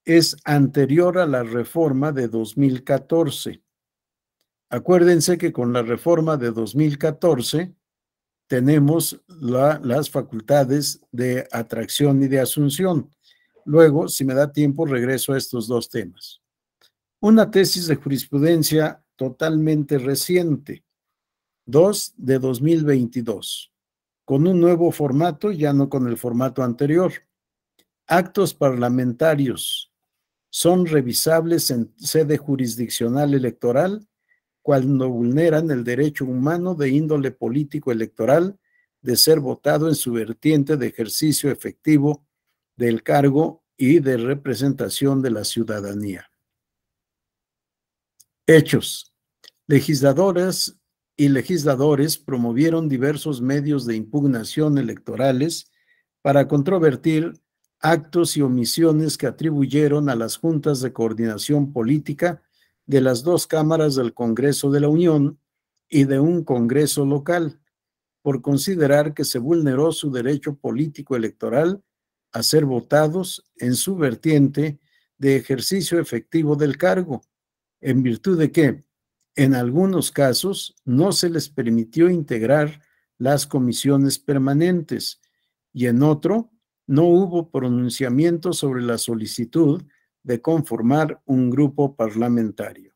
es anterior a la reforma de 2014. Acuérdense que con la reforma de 2014 tenemos las facultades de atracción y de asunción. Luego, si me da tiempo, regreso a estos dos temas. Una tesis de jurisprudencia totalmente reciente, dos de 2022, con un nuevo formato, ya no con el formato anterior. Actos parlamentarios son revisables en sede jurisdiccional electoral cuando vulneran el derecho humano de índole político electoral de ser votado en su vertiente de ejercicio efectivo del cargo y de representación de la ciudadanía. Hechos. Legisladoras y legisladores promovieron diversos medios de impugnación electorales para controvertir actos y omisiones que atribuyeron a las juntas de coordinación política de las dos cámaras del Congreso de la Unión y de un Congreso local, por considerar que se vulneró su derecho político electoral a ser votados en su vertiente de ejercicio efectivo del cargo, en virtud de que, en algunos casos, no se les permitió integrar las comisiones permanentes y en otro, no hubo pronunciamiento sobre la solicitud de conformar un grupo parlamentario.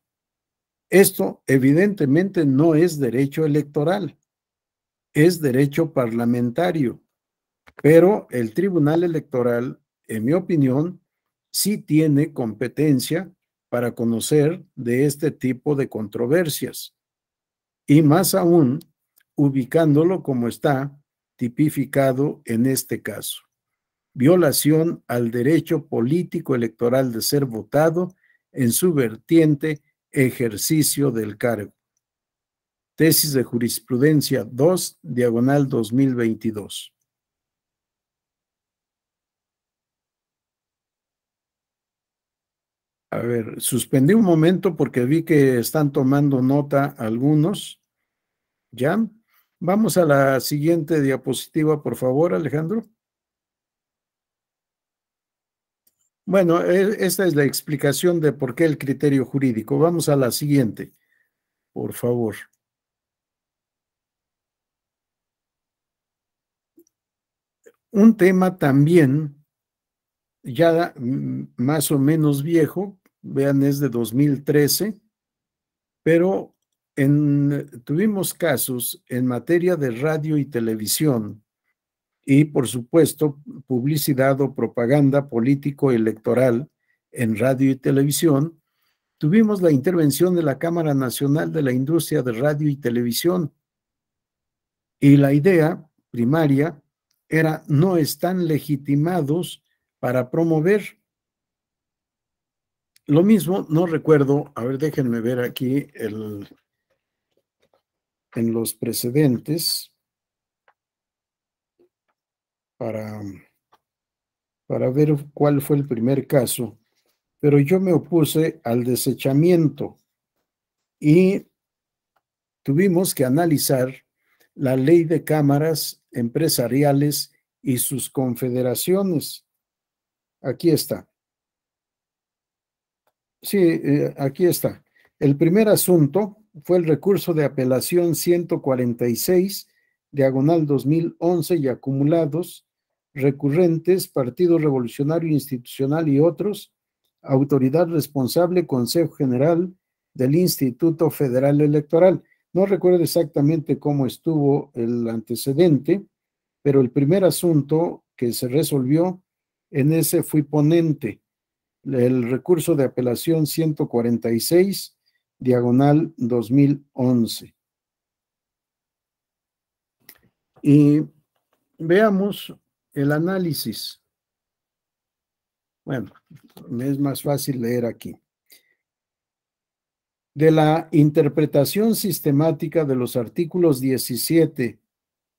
Esto evidentemente no es derecho electoral, es derecho parlamentario, pero el Tribunal Electoral, en mi opinión, sí tiene competencia para conocer de este tipo de controversias. Y más aún, ubicándolo como está tipificado en este caso violación al derecho político electoral de ser votado en su vertiente ejercicio del cargo. Tesis de jurisprudencia 2, diagonal 2022. A ver, suspendí un momento porque vi que están tomando nota algunos. ¿Ya? Vamos a la siguiente diapositiva, por favor, Alejandro. Bueno, e, esta es la explicación de por qué el criterio jurídico. Vamos a la siguiente, por favor. Un tema también ya más o menos viejo, vean, es de 2013, pero tuvimos casos en materia de radio y televisión y, por supuesto, publicidad o propaganda político-electoral en radio y televisión, tuvimos la intervención de la Cámara Nacional de la Industria de Radio y Televisión. Y la idea primaria era no están legitimados para promover. Lo mismo, no recuerdo, a ver, déjenme ver aquí el, en los precedentes para, para ver cuál fue el primer caso, pero yo me opuse al desechamiento y tuvimos que analizar la ley de cámaras empresariales y sus confederaciones. Aquí está. Sí, eh, aquí está. El primer asunto fue el recurso de apelación 146, diagonal 2011 y acumulados, recurrentes, Partido Revolucionario Institucional y otros, autoridad responsable, Consejo General del Instituto Federal Electoral. No recuerdo exactamente cómo estuvo el antecedente, pero el primer asunto que se resolvió, en ese fui ponente, el recurso de apelación 146, diagonal 2011. Y veamos el análisis. Bueno, es más fácil leer aquí. De la interpretación sistemática de los artículos 17,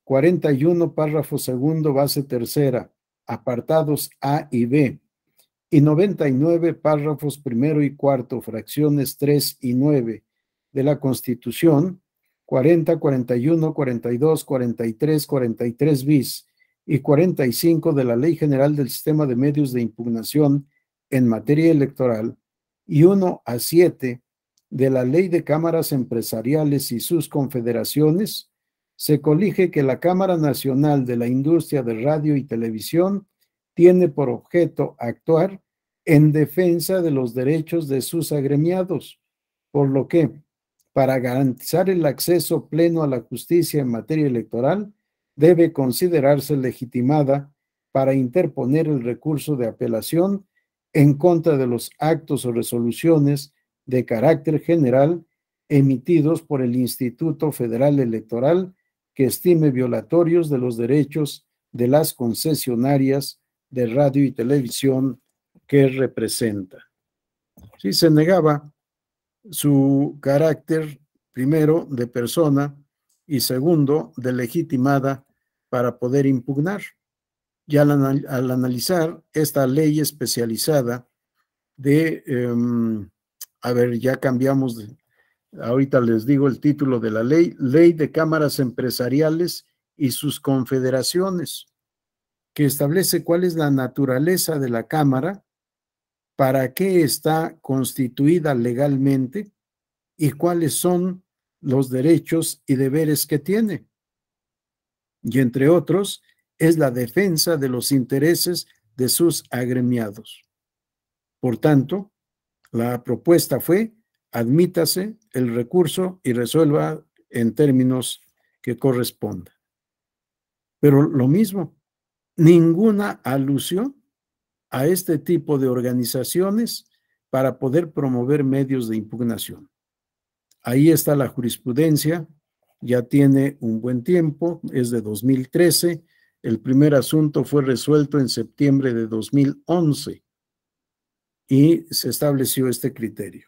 41, párrafo segundo, base tercera, apartados A y B, y 99, párrafos primero y cuarto, fracciones 3 y 9 de la Constitución, 40, 41, 42, 43, 43 bis, y 45 de la Ley General del Sistema de Medios de Impugnación en materia electoral y 1 a 7 de la Ley de Cámaras Empresariales y sus confederaciones, se colige que la Cámara Nacional de la Industria de Radio y Televisión tiene por objeto actuar en defensa de los derechos de sus agremiados, por lo que, para garantizar el acceso pleno a la justicia en materia electoral, debe considerarse legitimada para interponer el recurso de apelación en contra de los actos o resoluciones de carácter general emitidos por el Instituto Federal Electoral que estime violatorios de los derechos de las concesionarias de radio y televisión que representa. Si se negaba su carácter, primero, de persona y segundo, de legitimada para poder impugnar. Ya al, analizar esta ley especializada de, em, a ver, ya cambiamos, ahorita les digo el título de la ley, Ley de Cámaras Empresariales y sus confederaciones, que establece cuál es la naturaleza de la Cámara, para qué está constituida legalmente y cuáles son los derechos y deberes que tiene y entre otros es la defensa de los intereses de sus agremiados. Por tanto, la propuesta fue admítase el recurso y resuelva en términos que corresponda. Pero lo mismo, ninguna alusión a este tipo de organizaciones para poder promover medios de impugnación. Ahí está la jurisprudencia ya tiene un buen tiempo, es de 2013. El primer asunto fue resuelto en septiembre de 2011 y se estableció este criterio.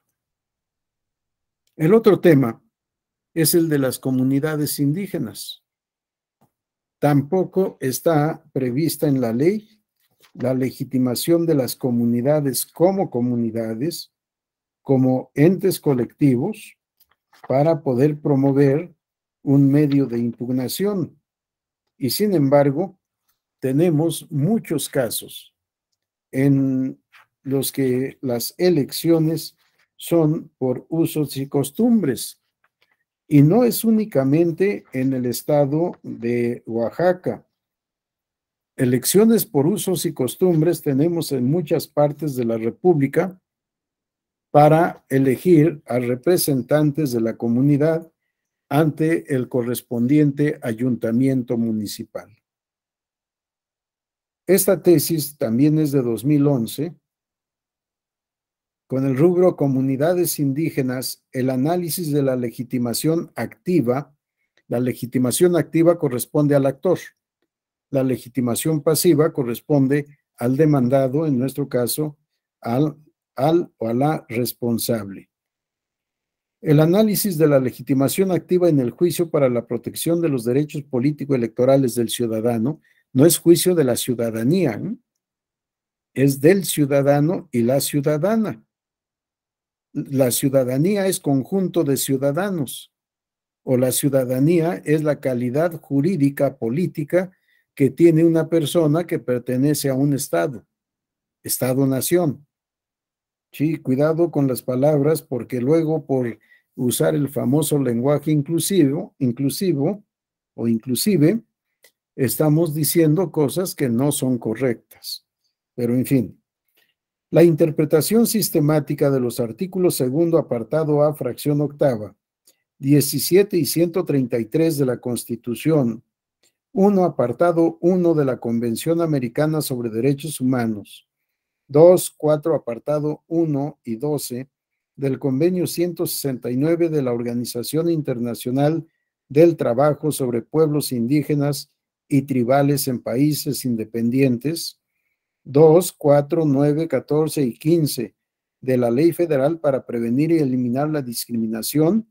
El otro tema es el de las comunidades indígenas. Tampoco está prevista en la ley la legitimación de las comunidades como comunidades, como entes colectivos, para poder promover un medio de impugnación. Y sin embargo, tenemos muchos casos en los que las elecciones son por usos y costumbres. Y no es únicamente en el estado de Oaxaca. Elecciones por usos y costumbres tenemos en muchas partes de la República para elegir a representantes de la comunidad ante el correspondiente ayuntamiento municipal. Esta tesis también es de 2011, con el rubro Comunidades indígenas, el análisis de la legitimación activa. La legitimación activa corresponde al actor. La legitimación pasiva corresponde al demandado, en nuestro caso, al, al o a la responsable. El análisis de la legitimación activa en el juicio para la protección de los derechos político-electorales del ciudadano no es juicio de la ciudadanía, es del ciudadano y la ciudadana. La ciudadanía es conjunto de ciudadanos o la ciudadanía es la calidad jurídica política que tiene una persona que pertenece a un Estado, Estado-Nación. Sí, cuidado con las palabras porque luego por usar el famoso lenguaje inclusivo, inclusivo o inclusive, estamos diciendo cosas que no son correctas. Pero en fin, la interpretación sistemática de los artículos segundo apartado A fracción octava, 17 y 133 de la Constitución, 1 apartado 1 de la Convención Americana sobre Derechos Humanos, 2, 4 apartado 1 y 12 del Convenio 169 de la Organización Internacional del Trabajo sobre Pueblos Indígenas y Tribales en Países Independientes, 2, 4, 9, 14 y 15 de la Ley Federal para Prevenir y Eliminar la Discriminación,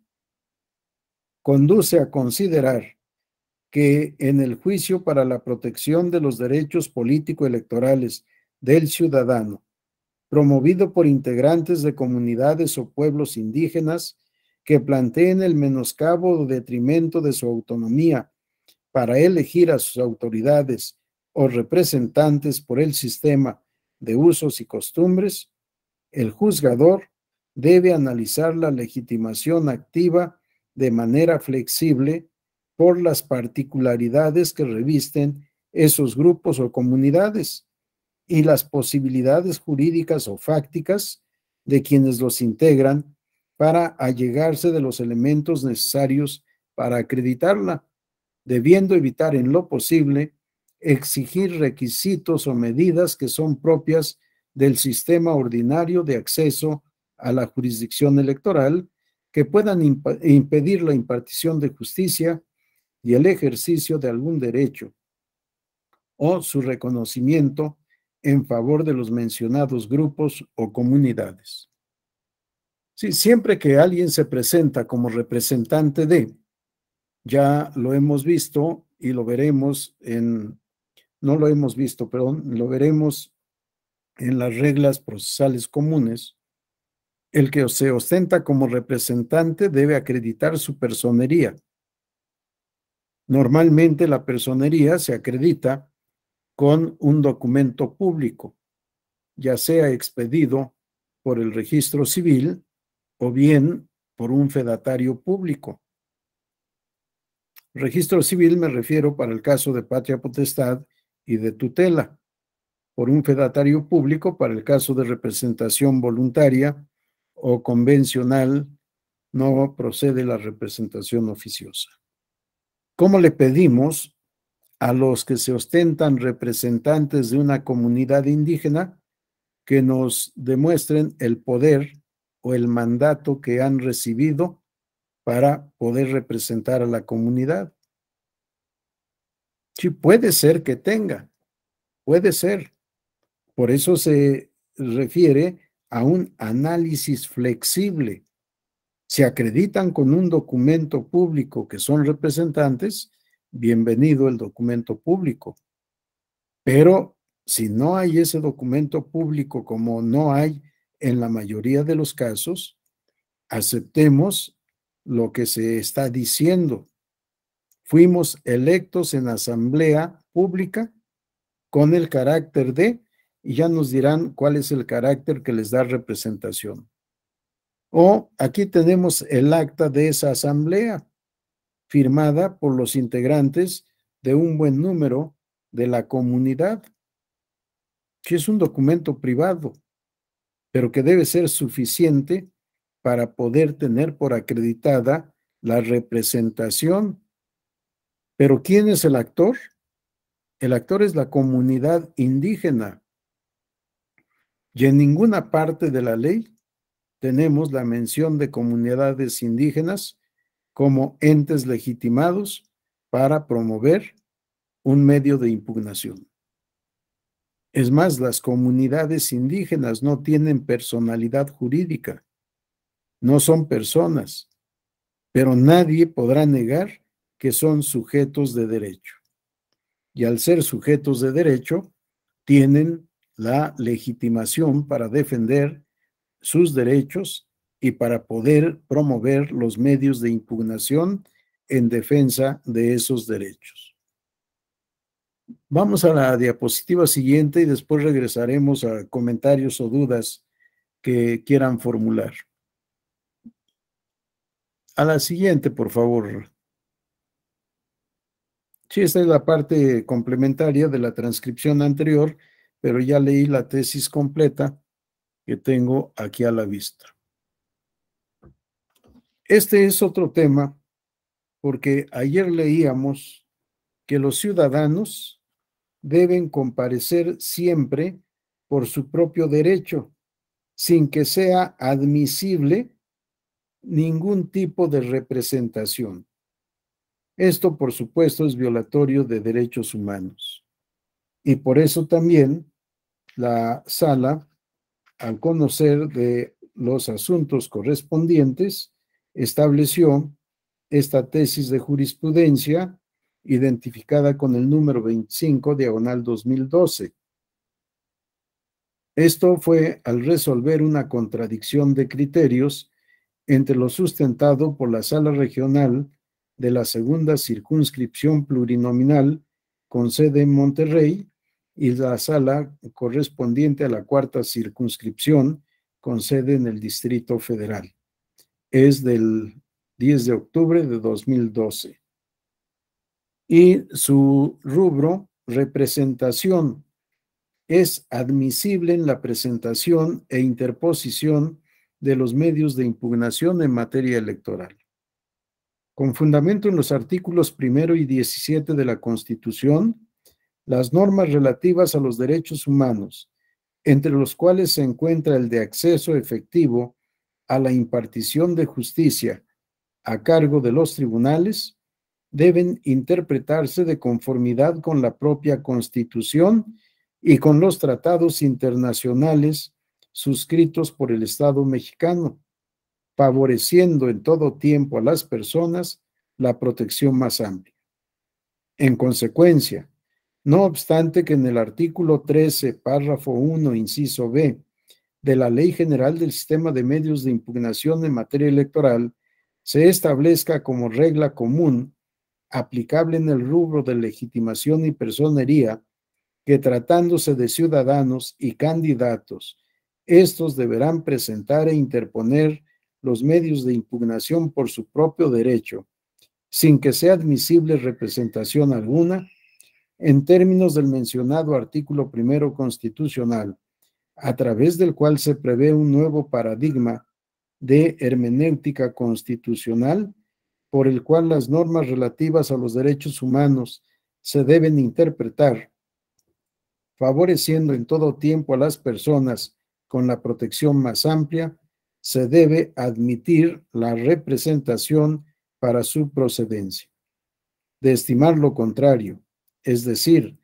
conduce a considerar que en el juicio para la protección de los derechos político-electorales del ciudadano promovido por integrantes de comunidades o pueblos indígenas que planteen el menoscabo o detrimento de su autonomía para elegir a sus autoridades o representantes por el sistema de usos y costumbres, el juzgador debe analizar la legitimación activa de manera flexible por las particularidades que revisten esos grupos o comunidades y las posibilidades jurídicas o fácticas de quienes los integran para allegarse de los elementos necesarios para acreditarla, debiendo evitar en lo posible exigir requisitos o medidas que son propias del sistema ordinario de acceso a la jurisdicción electoral que puedan impedir la impartición de justicia y el ejercicio de algún derecho o su reconocimiento en favor de los mencionados grupos o comunidades. Si siempre que alguien se presenta como representante de, ya lo hemos visto y lo veremos en, no lo hemos visto, perdón, lo veremos en las reglas procesales comunes, el que se ostenta como representante debe acreditar su personería. Normalmente la personería se acredita con un documento público, ya sea expedido por el registro civil o bien por un fedatario público. Registro civil me refiero para el caso de patria potestad y de tutela, por un fedatario público para el caso de representación voluntaria o convencional no procede la representación oficiosa. ¿Cómo le pedimos a los que se ostentan representantes de una comunidad indígena que nos demuestren el poder o el mandato que han recibido para poder representar a la comunidad. Sí, puede ser que tenga, puede ser. Por eso se refiere a un análisis flexible. Se acreditan con un documento público que son representantes bienvenido el documento público. Pero si no hay ese documento público como no hay en la mayoría de los casos, aceptemos lo que se está diciendo. Fuimos electos en asamblea pública con el carácter de, y ya nos dirán cuál es el carácter que les da representación. O aquí tenemos el acta de esa asamblea firmada por los integrantes de un buen número de la comunidad, que es un documento privado, pero que debe ser suficiente para poder tener por acreditada la representación. Pero ¿quién es el actor? El actor es la comunidad indígena. Y en ninguna parte de la ley tenemos la mención de comunidades indígenas como entes legitimados para promover un medio de impugnación. Es más, las comunidades indígenas no tienen personalidad jurídica, no son personas, pero nadie podrá negar que son sujetos de derecho. Y al ser sujetos de derecho, tienen la legitimación para defender sus derechos y para poder promover los medios de impugnación en defensa de esos derechos. Vamos a la diapositiva siguiente y después regresaremos a comentarios o dudas que quieran formular. A la siguiente, por favor. Sí, esta es la parte complementaria de la transcripción anterior, pero ya leí la tesis completa que tengo aquí a la vista. Este es otro tema porque ayer leíamos que los ciudadanos deben comparecer siempre por su propio derecho, sin que sea admisible ningún tipo de representación. Esto, por supuesto, es violatorio de derechos humanos. Y por eso también la sala, al conocer de los asuntos correspondientes, estableció esta tesis de jurisprudencia identificada con el número 25 diagonal 2012. Esto fue al resolver una contradicción de criterios entre lo sustentado por la sala regional de la segunda circunscripción plurinominal con sede en Monterrey y la sala correspondiente a la cuarta circunscripción con sede en el Distrito Federal es del 10 de octubre de 2012. Y su rubro, representación, es admisible en la presentación e interposición de los medios de impugnación en materia electoral. Con fundamento en los artículos primero y 17 de la Constitución, las normas relativas a los derechos humanos, entre los cuales se encuentra el de acceso efectivo a la impartición de justicia a cargo de los tribunales deben interpretarse de conformidad con la propia Constitución y con los tratados internacionales suscritos por el Estado mexicano, favoreciendo en todo tiempo a las personas la protección más amplia. En consecuencia, no obstante que en el artículo 13, párrafo 1, inciso B, de la Ley General del Sistema de Medios de Impugnación en materia electoral se establezca como regla común aplicable en el rubro de legitimación y personería que tratándose de ciudadanos y candidatos, estos deberán presentar e interponer los medios de impugnación por su propio derecho, sin que sea admisible representación alguna, en términos del mencionado artículo primero constitucional, a través del cual se prevé un nuevo paradigma de hermenéutica constitucional por el cual las normas relativas a los derechos humanos se deben interpretar, favoreciendo en todo tiempo a las personas con la protección más amplia, se debe admitir la representación para su procedencia. De estimar lo contrario, es decir,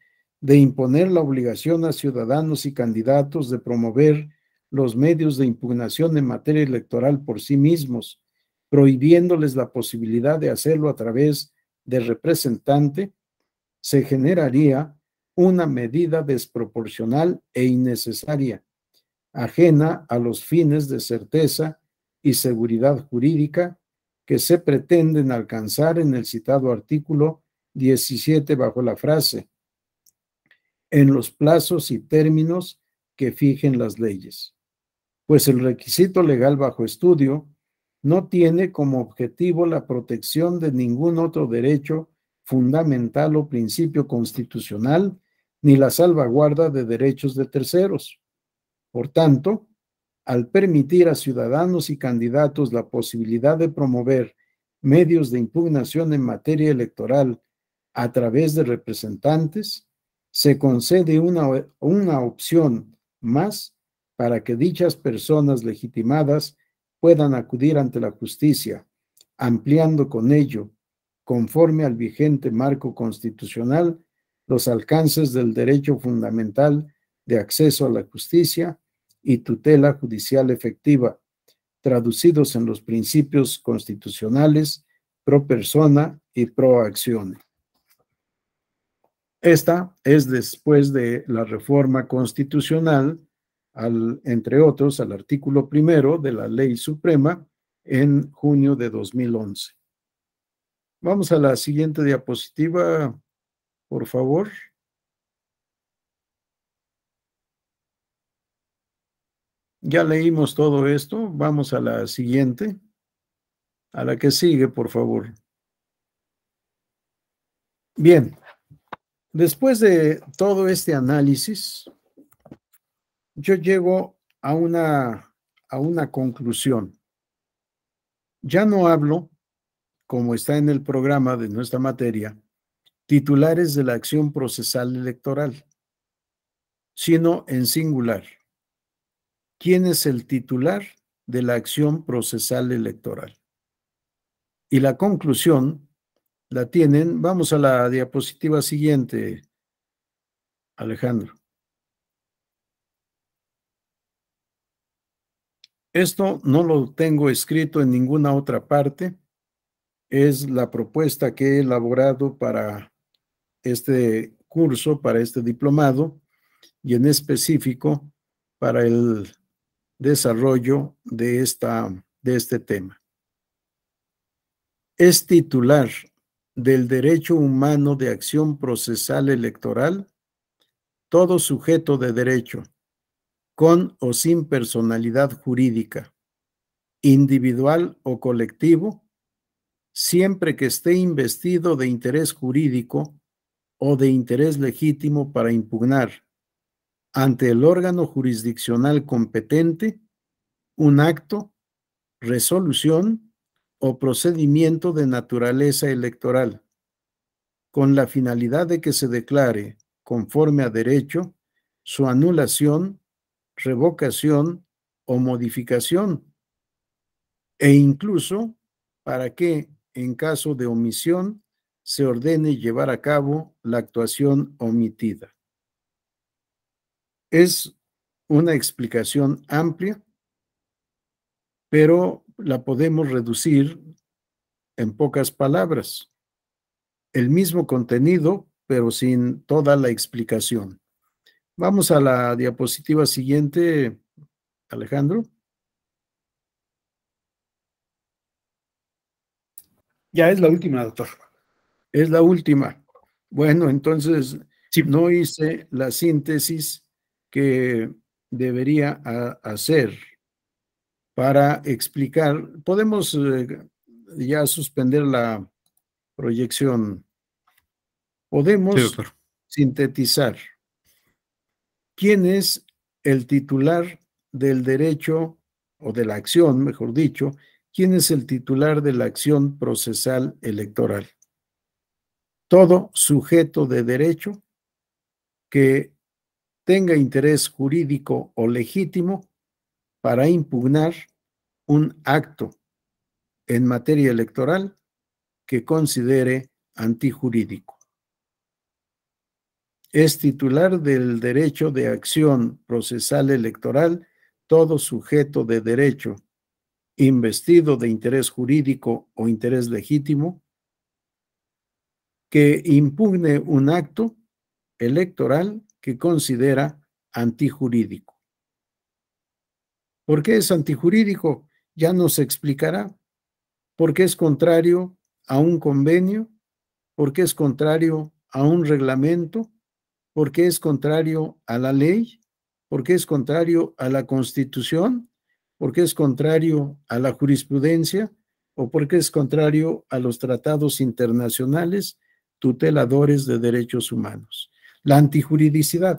de imponer la obligación a ciudadanos y candidatos de promover los medios de impugnación en materia electoral por sí mismos, prohibiéndoles la posibilidad de hacerlo a través de representante, se generaría una medida desproporcional e innecesaria, ajena a los fines de certeza y seguridad jurídica que se pretenden alcanzar en el citado artículo 17 bajo la frase en los plazos y términos que fijen las leyes, pues el requisito legal bajo estudio no tiene como objetivo la protección de ningún otro derecho fundamental o principio constitucional ni la salvaguarda de derechos de terceros. Por tanto, al permitir a ciudadanos y candidatos la posibilidad de promover medios de impugnación en materia electoral a través de representantes, se concede una, una opción más para que dichas personas legitimadas puedan acudir ante la justicia, ampliando con ello, conforme al vigente marco constitucional, los alcances del derecho fundamental de acceso a la justicia y tutela judicial efectiva, traducidos en los principios constitucionales pro persona y pro acción. Esta es después de la reforma constitucional, entre otros, al artículo primero de la Ley Suprema en junio de 2011. Vamos a la siguiente diapositiva, por favor. Ya leímos todo esto, vamos a la siguiente, a la que sigue, por favor. Bien, Después de todo este análisis, yo llego a una, a una conclusión. Ya no hablo, como está en el programa de nuestra materia, titulares de la acción procesal electoral, sino en singular. ¿Quién es el titular de la acción procesal electoral? Y la conclusión la tienen. Vamos a la diapositiva siguiente, Alejandro. Esto no lo tengo escrito en ninguna otra parte. Es la propuesta que he elaborado para este curso, para este diplomado, y en específico para el desarrollo de, esta, de este tema. Es titular del derecho humano de acción procesal electoral, todo sujeto de derecho, con o sin personalidad jurídica, individual o colectivo, siempre que esté investido de interés jurídico o de interés legítimo para impugnar ante el órgano jurisdiccional competente un acto, resolución, o procedimiento de naturaleza electoral, con la finalidad de que se declare, conforme a derecho, su anulación, revocación o modificación, e incluso para que, en caso de omisión, se ordene llevar a cabo la actuación omitida. Es una explicación amplia, pero la podemos reducir en pocas palabras. El mismo contenido, pero sin toda la explicación. Vamos a la diapositiva siguiente, Alejandro. Ya es la última, doctor. Es la última. Bueno, entonces si no hice la síntesis que debería ah, hacer para explicar. Podemos eh, ya suspender la proyección. Podemos sintetizar quién es el titular del derecho o de la acción, mejor dicho, quién es el titular de la acción procesal electoral. Todo sujeto de derecho que tenga interés jurídico o legítimo para impugnar un acto en materia electoral que considere antijurídico. Es titular del derecho de acción procesal electoral todo sujeto de derecho investido de interés jurídico o interés legítimo que impugne un acto electoral que considera antijurídico. ¿Por qué es antijurídico? Ya nos explicará. ¿Por qué es contrario a un convenio? ¿Por qué es contrario a un reglamento? ¿Por qué es contrario a la ley? ¿Por qué es contrario a la constitución? ¿Por qué es contrario a la jurisprudencia? ¿O por qué es contrario a los tratados internacionales tuteladores de derechos humanos? La antijuridicidad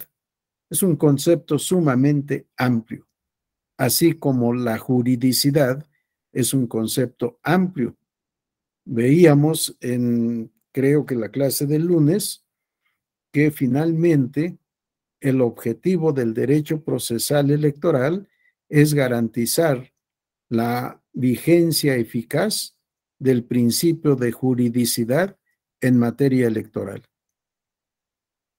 es un concepto sumamente amplio así como la juridicidad es un concepto amplio. Veíamos en, creo que la clase del lunes, que finalmente el objetivo del derecho procesal electoral es garantizar la vigencia eficaz del principio de juridicidad en materia electoral.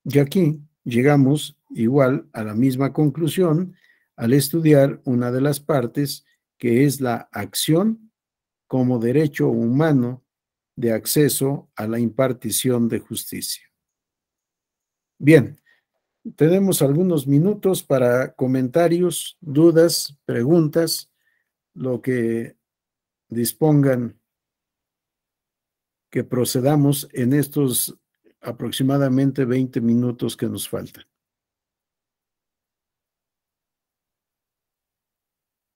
Y aquí llegamos igual a la misma conclusión al estudiar una de las partes que es la acción como derecho humano de acceso a la impartición de justicia. Bien, tenemos algunos minutos para comentarios, dudas, preguntas, lo que dispongan que procedamos en estos aproximadamente 20 minutos que nos faltan.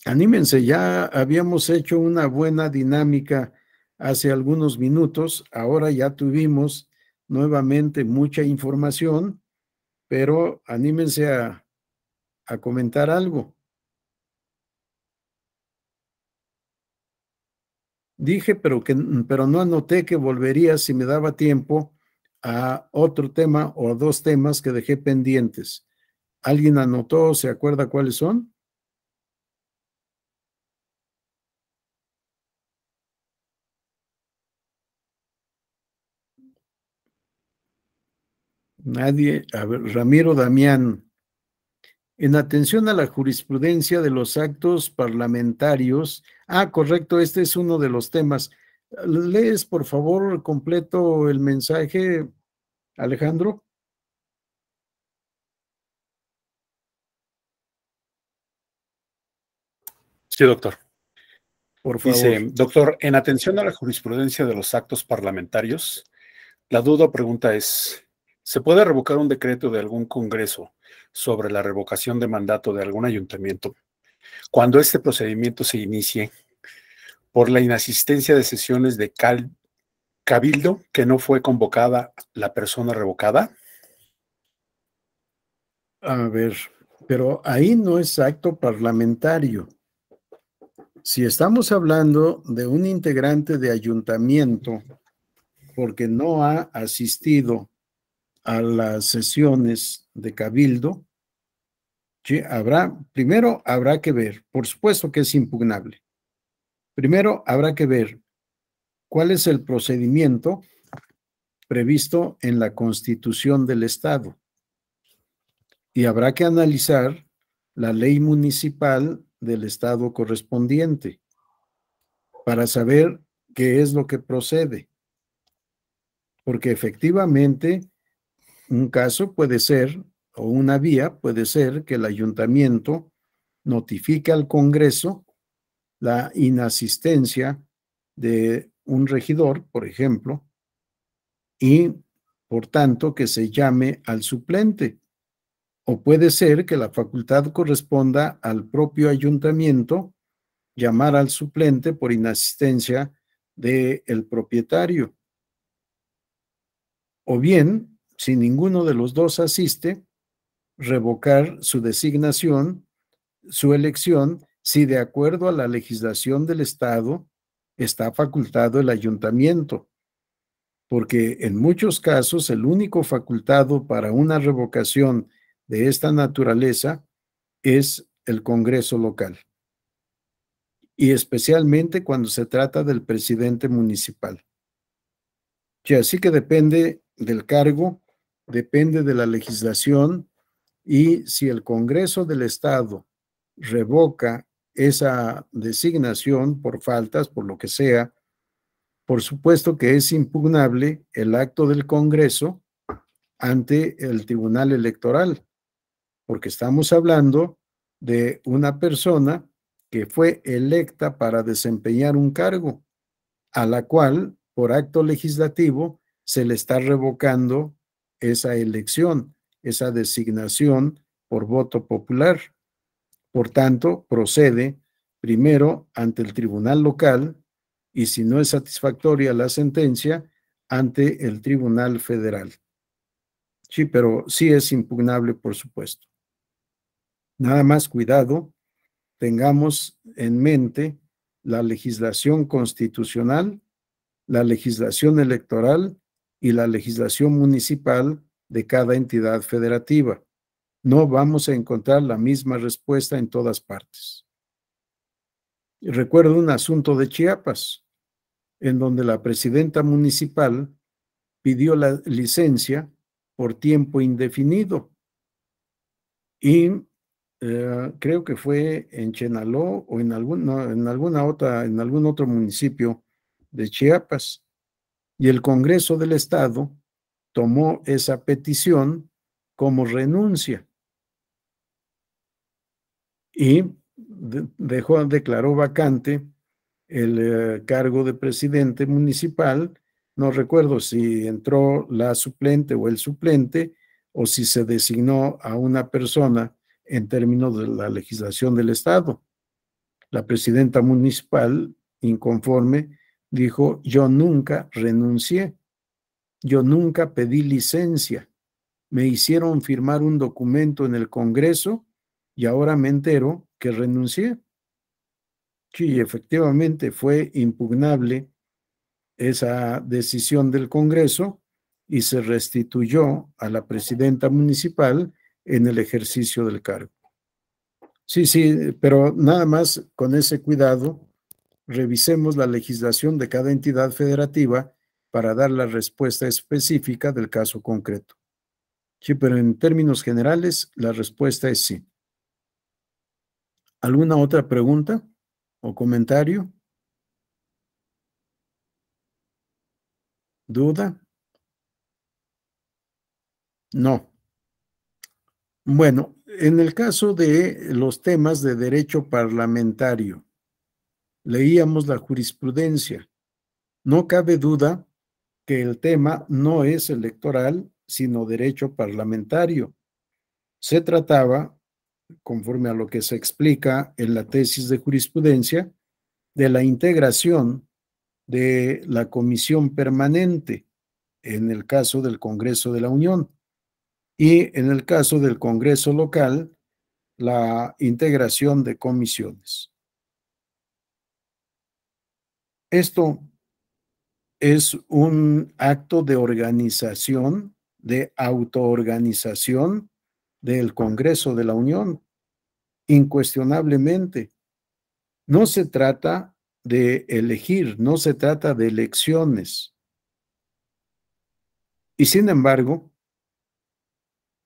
Anímense, ya habíamos hecho una buena dinámica hace algunos minutos, ahora ya tuvimos nuevamente mucha información, pero anímense a, comentar algo. Dije, pero, que, pero no anoté que volvería si me daba tiempo a otro tema o dos temas que dejé pendientes. ¿Alguien anotó se acuerda cuáles son? Nadie, a ver, Ramiro Damián. En atención a la jurisprudencia de los actos parlamentarios. Ah, correcto, este es uno de los temas. ¿Lees, por favor, completo el mensaje, Alejandro? Sí, doctor. Por favor. Dice, doctor, en atención a la jurisprudencia de los actos parlamentarios, la duda o pregunta es, se puede revocar un decreto de algún Congreso sobre la revocación de mandato de algún ayuntamiento cuando este procedimiento se inicie por la inasistencia de sesiones de cabildo que no fue convocada la persona revocada? A ver, pero ahí no es acto parlamentario. Si estamos hablando de un integrante de ayuntamiento porque no ha asistido a las sesiones de cabildo, habrá, primero habrá que ver, por supuesto que es impugnable, primero habrá que ver cuál es el procedimiento previsto en la constitución del Estado y habrá que analizar la ley municipal del Estado correspondiente para saber qué es lo que procede. Porque efectivamente un caso puede ser, o una vía puede ser que el ayuntamiento notifique al Congreso la inasistencia de un regidor, por ejemplo, y por tanto que se llame al suplente. O puede ser que la facultad corresponda al propio ayuntamiento llamar al suplente por inasistencia del el propietario. O bien si ninguno de los dos asiste, revocar su designación, su elección, si de acuerdo a la legislación del Estado está facultado el ayuntamiento, porque en muchos casos el único facultado para una revocación de esta naturaleza es el Congreso local, y especialmente cuando se trata del presidente municipal. Y así que depende del cargo depende de la legislación y si el Congreso del Estado revoca esa designación por faltas, por lo que sea, por supuesto que es impugnable el acto del Congreso ante el Tribunal Electoral, porque estamos hablando de una persona que fue electa para desempeñar un cargo, a la cual, por acto legislativo, se le está revocando esa elección, esa designación por voto popular. Por tanto, procede primero ante el tribunal local y si no es satisfactoria la sentencia, ante el tribunal federal. Sí, pero sí es impugnable, por supuesto. Nada más cuidado, tengamos en mente la legislación constitucional, la legislación electoral y la legislación municipal de cada entidad federativa. No vamos a encontrar la misma respuesta en todas partes. recuerdo un asunto de Chiapas, en donde la presidenta municipal pidió la licencia por tiempo indefinido. Y eh, creo que fue en Chenaló o en, alguna en, alguna otra, en algún otro municipio de Chiapas. Y el Congreso del Estado tomó esa petición como renuncia. Y dejó, declaró vacante el eh, cargo de presidente municipal. No recuerdo si entró la suplente o el suplente, o si se designó a una persona en términos de la legislación del Estado. La presidenta municipal, inconforme, dijo, yo nunca renuncié, yo nunca pedí licencia, me hicieron firmar un documento en el Congreso y ahora me entero que renuncié. Sí, efectivamente fue impugnable esa decisión del Congreso y se restituyó a la presidenta municipal en el ejercicio del cargo. Sí, sí, pero nada más con ese cuidado revisemos la legislación de cada entidad federativa para dar la respuesta específica del caso concreto. Sí, pero en términos generales, la respuesta es sí. ¿Alguna otra pregunta o comentario? ¿Duda? No. Bueno, en el caso de los temas de derecho parlamentario, leíamos la jurisprudencia. No cabe duda que el tema no es electoral, sino derecho parlamentario. Se trataba, conforme a lo que se explica en la tesis de jurisprudencia, de la integración de la comisión permanente en el caso del Congreso de la Unión y en el caso del Congreso local, la integración de comisiones. Esto es un acto de organización, de autoorganización del Congreso de la Unión, incuestionablemente. No se trata de elegir, no se trata de elecciones. Y sin embargo,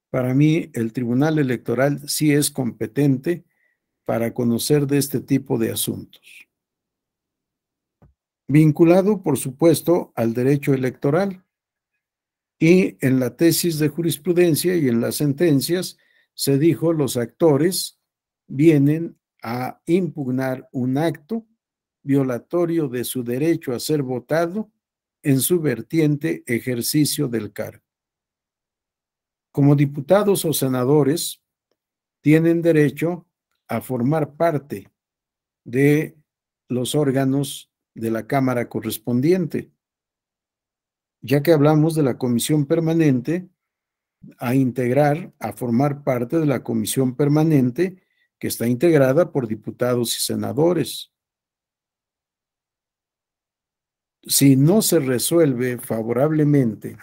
para mí el Tribunal Electoral sí es competente para conocer de este tipo de asuntos vinculado, por supuesto, al derecho electoral. Y en la tesis de jurisprudencia y en las sentencias se dijo los actores vienen a impugnar un acto violatorio de su derecho a ser votado en su vertiente ejercicio del cargo. Como diputados o senadores, tienen derecho a formar parte de los órganos de la Cámara correspondiente. Ya que hablamos de la comisión permanente, a integrar, a formar parte de la comisión permanente que está integrada por diputados y senadores. Si no se resuelve favorablemente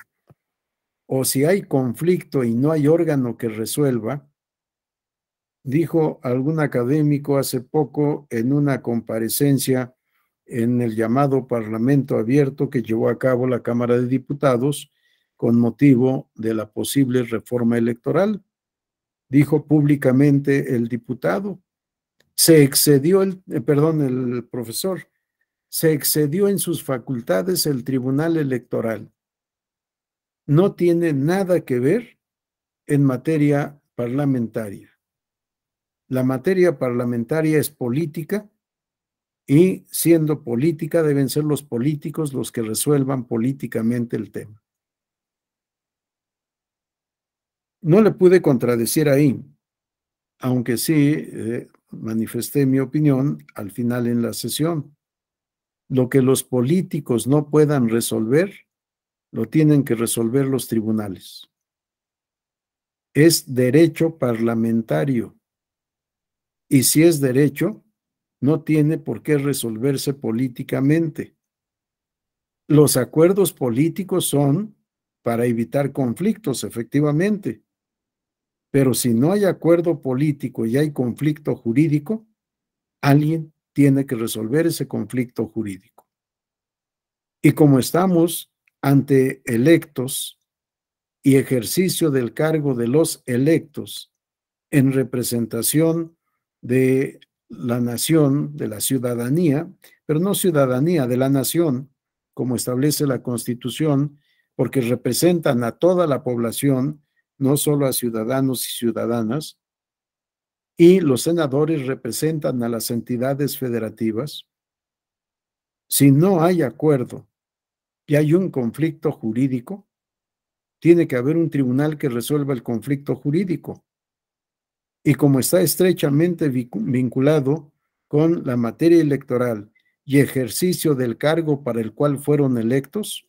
o si hay conflicto y no hay órgano que resuelva, dijo algún académico hace poco en una comparecencia en el llamado Parlamento Abierto que llevó a cabo la Cámara de Diputados con motivo de la posible reforma electoral. Dijo públicamente el diputado, se excedió el, eh, perdón, el profesor, se excedió en sus facultades el Tribunal Electoral. No tiene nada que ver en materia parlamentaria. La materia parlamentaria es política y siendo política deben ser los políticos los que resuelvan políticamente el tema. No le pude contradecir ahí, aunque sí eh, manifesté mi opinión al final en la sesión. Lo que los políticos no puedan resolver, lo tienen que resolver los tribunales. Es derecho parlamentario. Y si es derecho, no tiene por qué resolverse políticamente. Los acuerdos políticos son para evitar conflictos, efectivamente. Pero si no hay acuerdo político y hay conflicto jurídico, alguien tiene que resolver ese conflicto jurídico. Y como estamos ante electos y ejercicio del cargo de los electos en representación de la nación, de la ciudadanía, pero no ciudadanía, de la nación, como establece la Constitución, porque representan a toda la población, no solo a ciudadanos y ciudadanas, y los senadores representan a las entidades federativas. Si no hay acuerdo y hay un conflicto jurídico, tiene que haber un tribunal que resuelva el conflicto jurídico y como está estrechamente vinculado con la materia electoral y ejercicio del cargo para el cual fueron electos,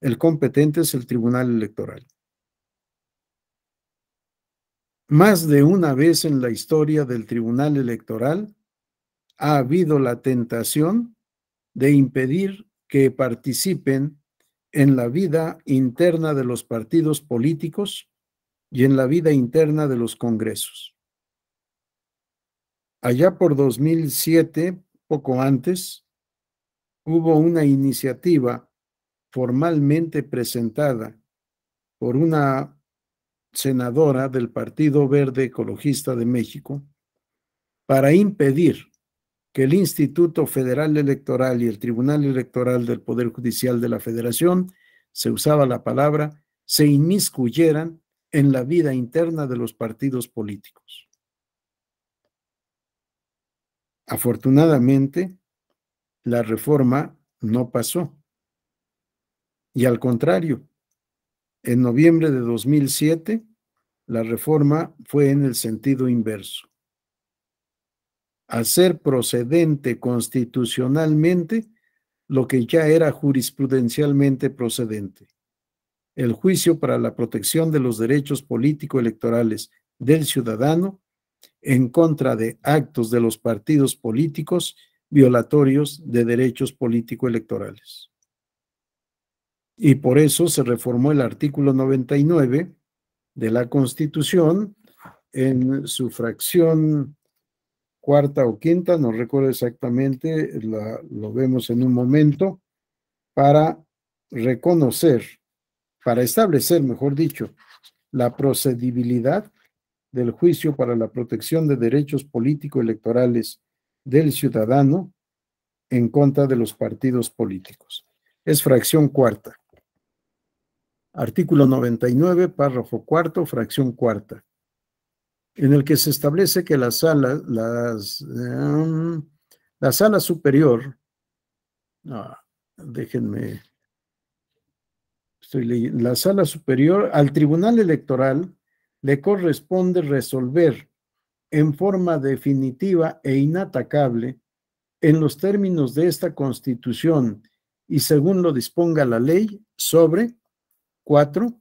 el competente es el Tribunal Electoral. Más de una vez en la historia del Tribunal Electoral ha habido la tentación de impedir que participen en la vida interna de los partidos políticos y en la vida interna de los congresos. Allá por 2007, poco antes, hubo una iniciativa formalmente presentada por una senadora del Partido Verde Ecologista de México para impedir que el Instituto Federal Electoral y el Tribunal Electoral del Poder Judicial de la Federación, se usaba la palabra, se inmiscuyeran en la vida interna de los partidos políticos. Afortunadamente, la reforma no pasó. Y al contrario, en noviembre de 2007, la reforma fue en el sentido inverso. Hacer procedente constitucionalmente lo que ya era jurisprudencialmente procedente el juicio para la protección de los derechos político-electorales del ciudadano en contra de actos de los partidos políticos violatorios de derechos político-electorales. Y por eso se reformó el artículo 99 de la Constitución en su fracción cuarta o quinta, no recuerdo exactamente, lo vemos en un momento, para reconocer para establecer, mejor dicho, la procedibilidad del juicio para la protección de derechos político-electorales del ciudadano en contra de los partidos políticos. Es fracción cuarta. Artículo 99, párrafo cuarto, fracción cuarta, en el que se establece que la sala, las, em, la sala superior, ah, déjenme estoy la sala superior, al Tribunal Electoral le corresponde resolver en forma definitiva e inatacable en los términos de esta Constitución y según lo disponga la ley sobre cuatro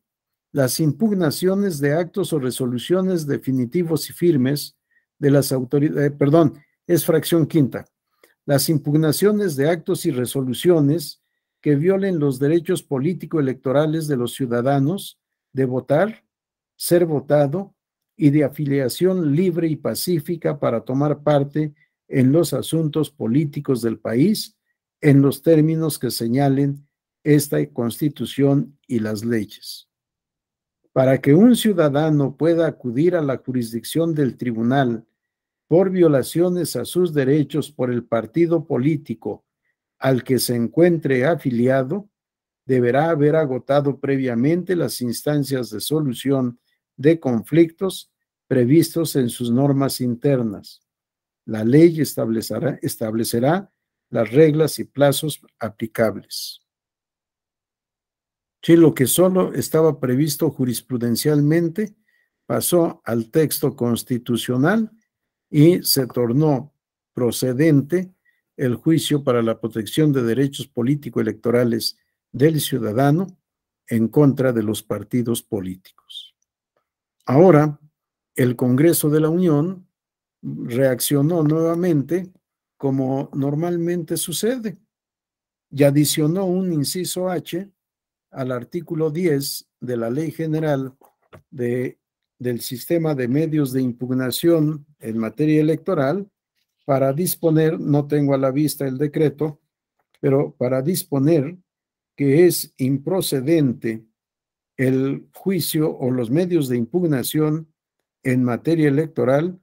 Las impugnaciones de actos o resoluciones definitivos y firmes de las autoridades, eh, perdón, es fracción quinta. Las impugnaciones de actos y resoluciones que violen los derechos político-electorales de los ciudadanos de votar, ser votado y de afiliación libre y pacífica para tomar parte en los asuntos políticos del país en los términos que señalen esta constitución y las leyes. Para que un ciudadano pueda acudir a la jurisdicción del tribunal por violaciones a sus derechos por el partido político al que se encuentre afiliado deberá haber agotado previamente las instancias de solución de conflictos previstos en sus normas internas. La ley establecerá, establecerá las reglas y plazos aplicables. Si lo que solo estaba previsto jurisprudencialmente pasó al texto constitucional y se tornó procedente el juicio para la protección de derechos político-electorales del ciudadano en contra de los partidos políticos. Ahora, el Congreso de la Unión reaccionó nuevamente como normalmente sucede y adicionó un inciso H al artículo 10 de la Ley General de, del Sistema de Medios de Impugnación en materia electoral para disponer, no tengo a la vista el decreto, pero para disponer que es improcedente el juicio o los medios de impugnación en materia electoral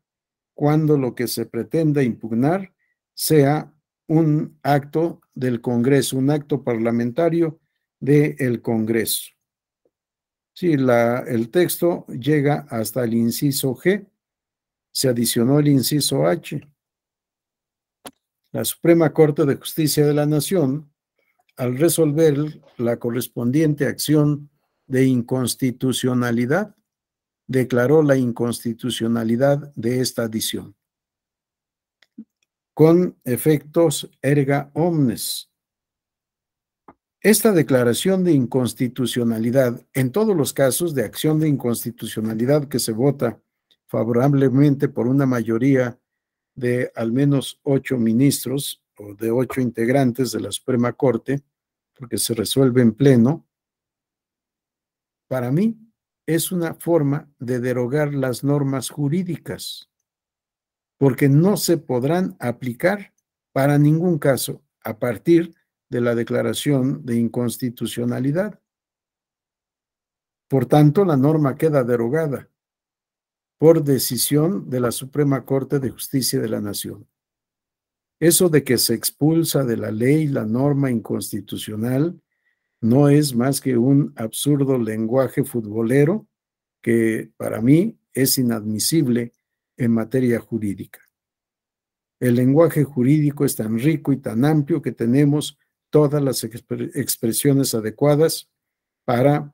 cuando lo que se pretenda impugnar sea un acto del Congreso, un acto parlamentario del el Congreso. Si la, el texto llega hasta el inciso G, se adicionó el inciso H la Suprema Corte de Justicia de la Nación, al resolver la correspondiente acción de inconstitucionalidad, declaró la inconstitucionalidad de esta adición. Con efectos erga omnes. Esta declaración de inconstitucionalidad, en todos los casos de acción de inconstitucionalidad que se vota favorablemente por una mayoría de al menos ocho ministros o de ocho integrantes de la Suprema Corte, porque se resuelve en pleno, para mí es una forma de derogar las normas jurídicas, porque no se podrán aplicar para ningún caso a partir de la declaración de inconstitucionalidad. Por tanto, la norma queda derogada por decisión de la Suprema Corte de Justicia de la Nación. Eso de que se expulsa de la ley la norma inconstitucional no es más que un absurdo lenguaje futbolero que para mí es inadmisible en materia jurídica. El lenguaje jurídico es tan rico y tan amplio que tenemos todas las expresiones adecuadas para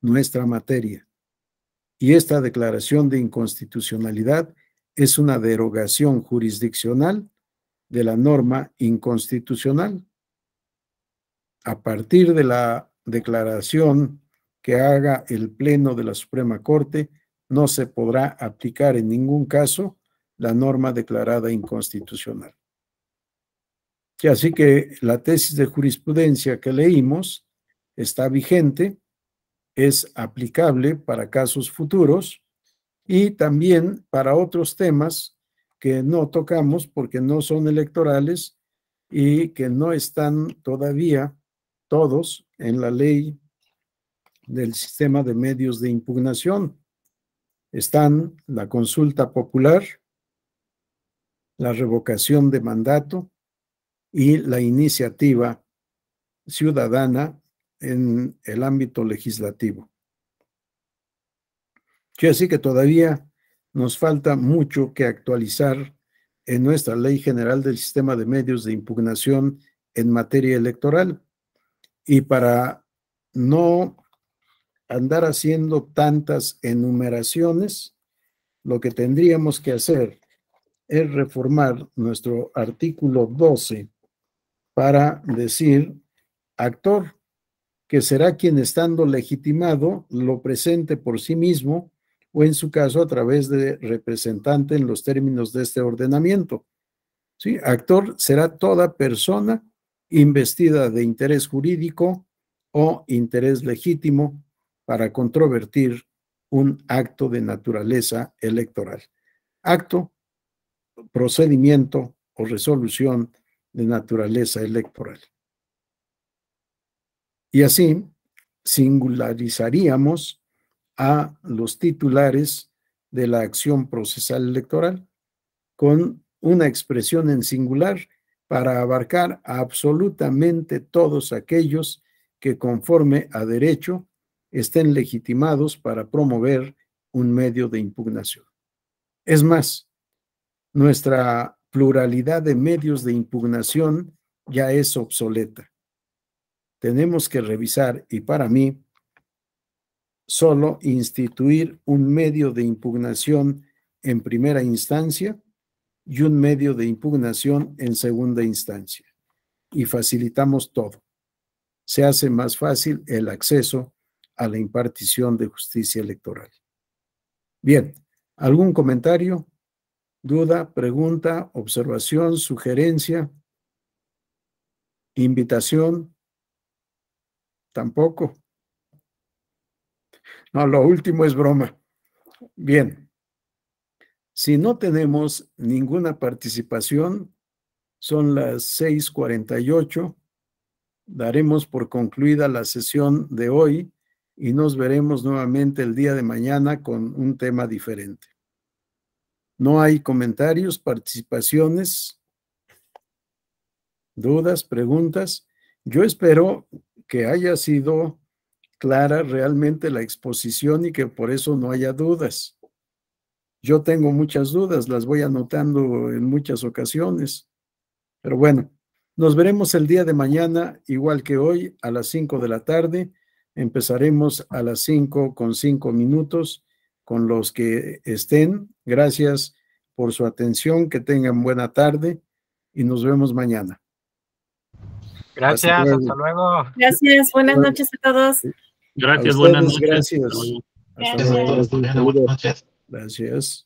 nuestra materia y esta declaración de inconstitucionalidad es una derogación jurisdiccional de la norma inconstitucional. A partir de la declaración que haga el Pleno de la Suprema Corte, no se podrá aplicar en ningún caso la norma declarada inconstitucional. así que la tesis de jurisprudencia que leímos está vigente es aplicable para casos futuros y también para otros temas que no tocamos porque no son electorales y que no están todavía todos en la ley del sistema de medios de impugnación. Están la consulta popular, la revocación de mandato y la iniciativa ciudadana en el ámbito legislativo. Yo así que todavía nos falta mucho que actualizar en nuestra Ley General del Sistema de Medios de Impugnación en materia electoral. Y para no andar haciendo tantas enumeraciones, lo que tendríamos que hacer es reformar nuestro artículo 12 para decir actor que será quien estando legitimado lo presente por sí mismo o en su caso a través de representante en los términos de este ordenamiento. ¿Sí? Actor será toda persona investida de interés jurídico o interés legítimo para controvertir un acto de naturaleza electoral. Acto, procedimiento o resolución de naturaleza electoral. Y así singularizaríamos a los titulares de la acción procesal electoral con una expresión en singular para abarcar absolutamente todos aquellos que conforme a derecho estén legitimados para promover un medio de impugnación. Es más, nuestra pluralidad de medios de impugnación ya es obsoleta tenemos que revisar y para mí, solo instituir un medio de impugnación en primera instancia y un medio de impugnación en segunda instancia. Y facilitamos todo. Se hace más fácil el acceso a la impartición de justicia electoral. Bien, ¿algún comentario? ¿Duda, pregunta, observación, sugerencia, invitación? Tampoco. No, lo último es broma. Bien. Si no tenemos ninguna participación, son las 6.48. Daremos por concluida la sesión de hoy y nos veremos nuevamente el día de mañana con un tema diferente. No hay comentarios, participaciones, dudas, preguntas. Yo espero que haya sido clara realmente la exposición y que por eso no haya dudas. Yo tengo muchas dudas, las voy anotando en muchas ocasiones. Pero bueno, nos veremos el día de mañana, igual que hoy, a las 5 de la tarde. Empezaremos a las 5 con 5 minutos con los que estén. Gracias por su atención, que tengan buena tarde y nos vemos mañana. Gracias, hasta luego. Gracias, buenas noches a todos. Gracias, buenas noches. Gracias. Gracias. Buenas noches. Gracias.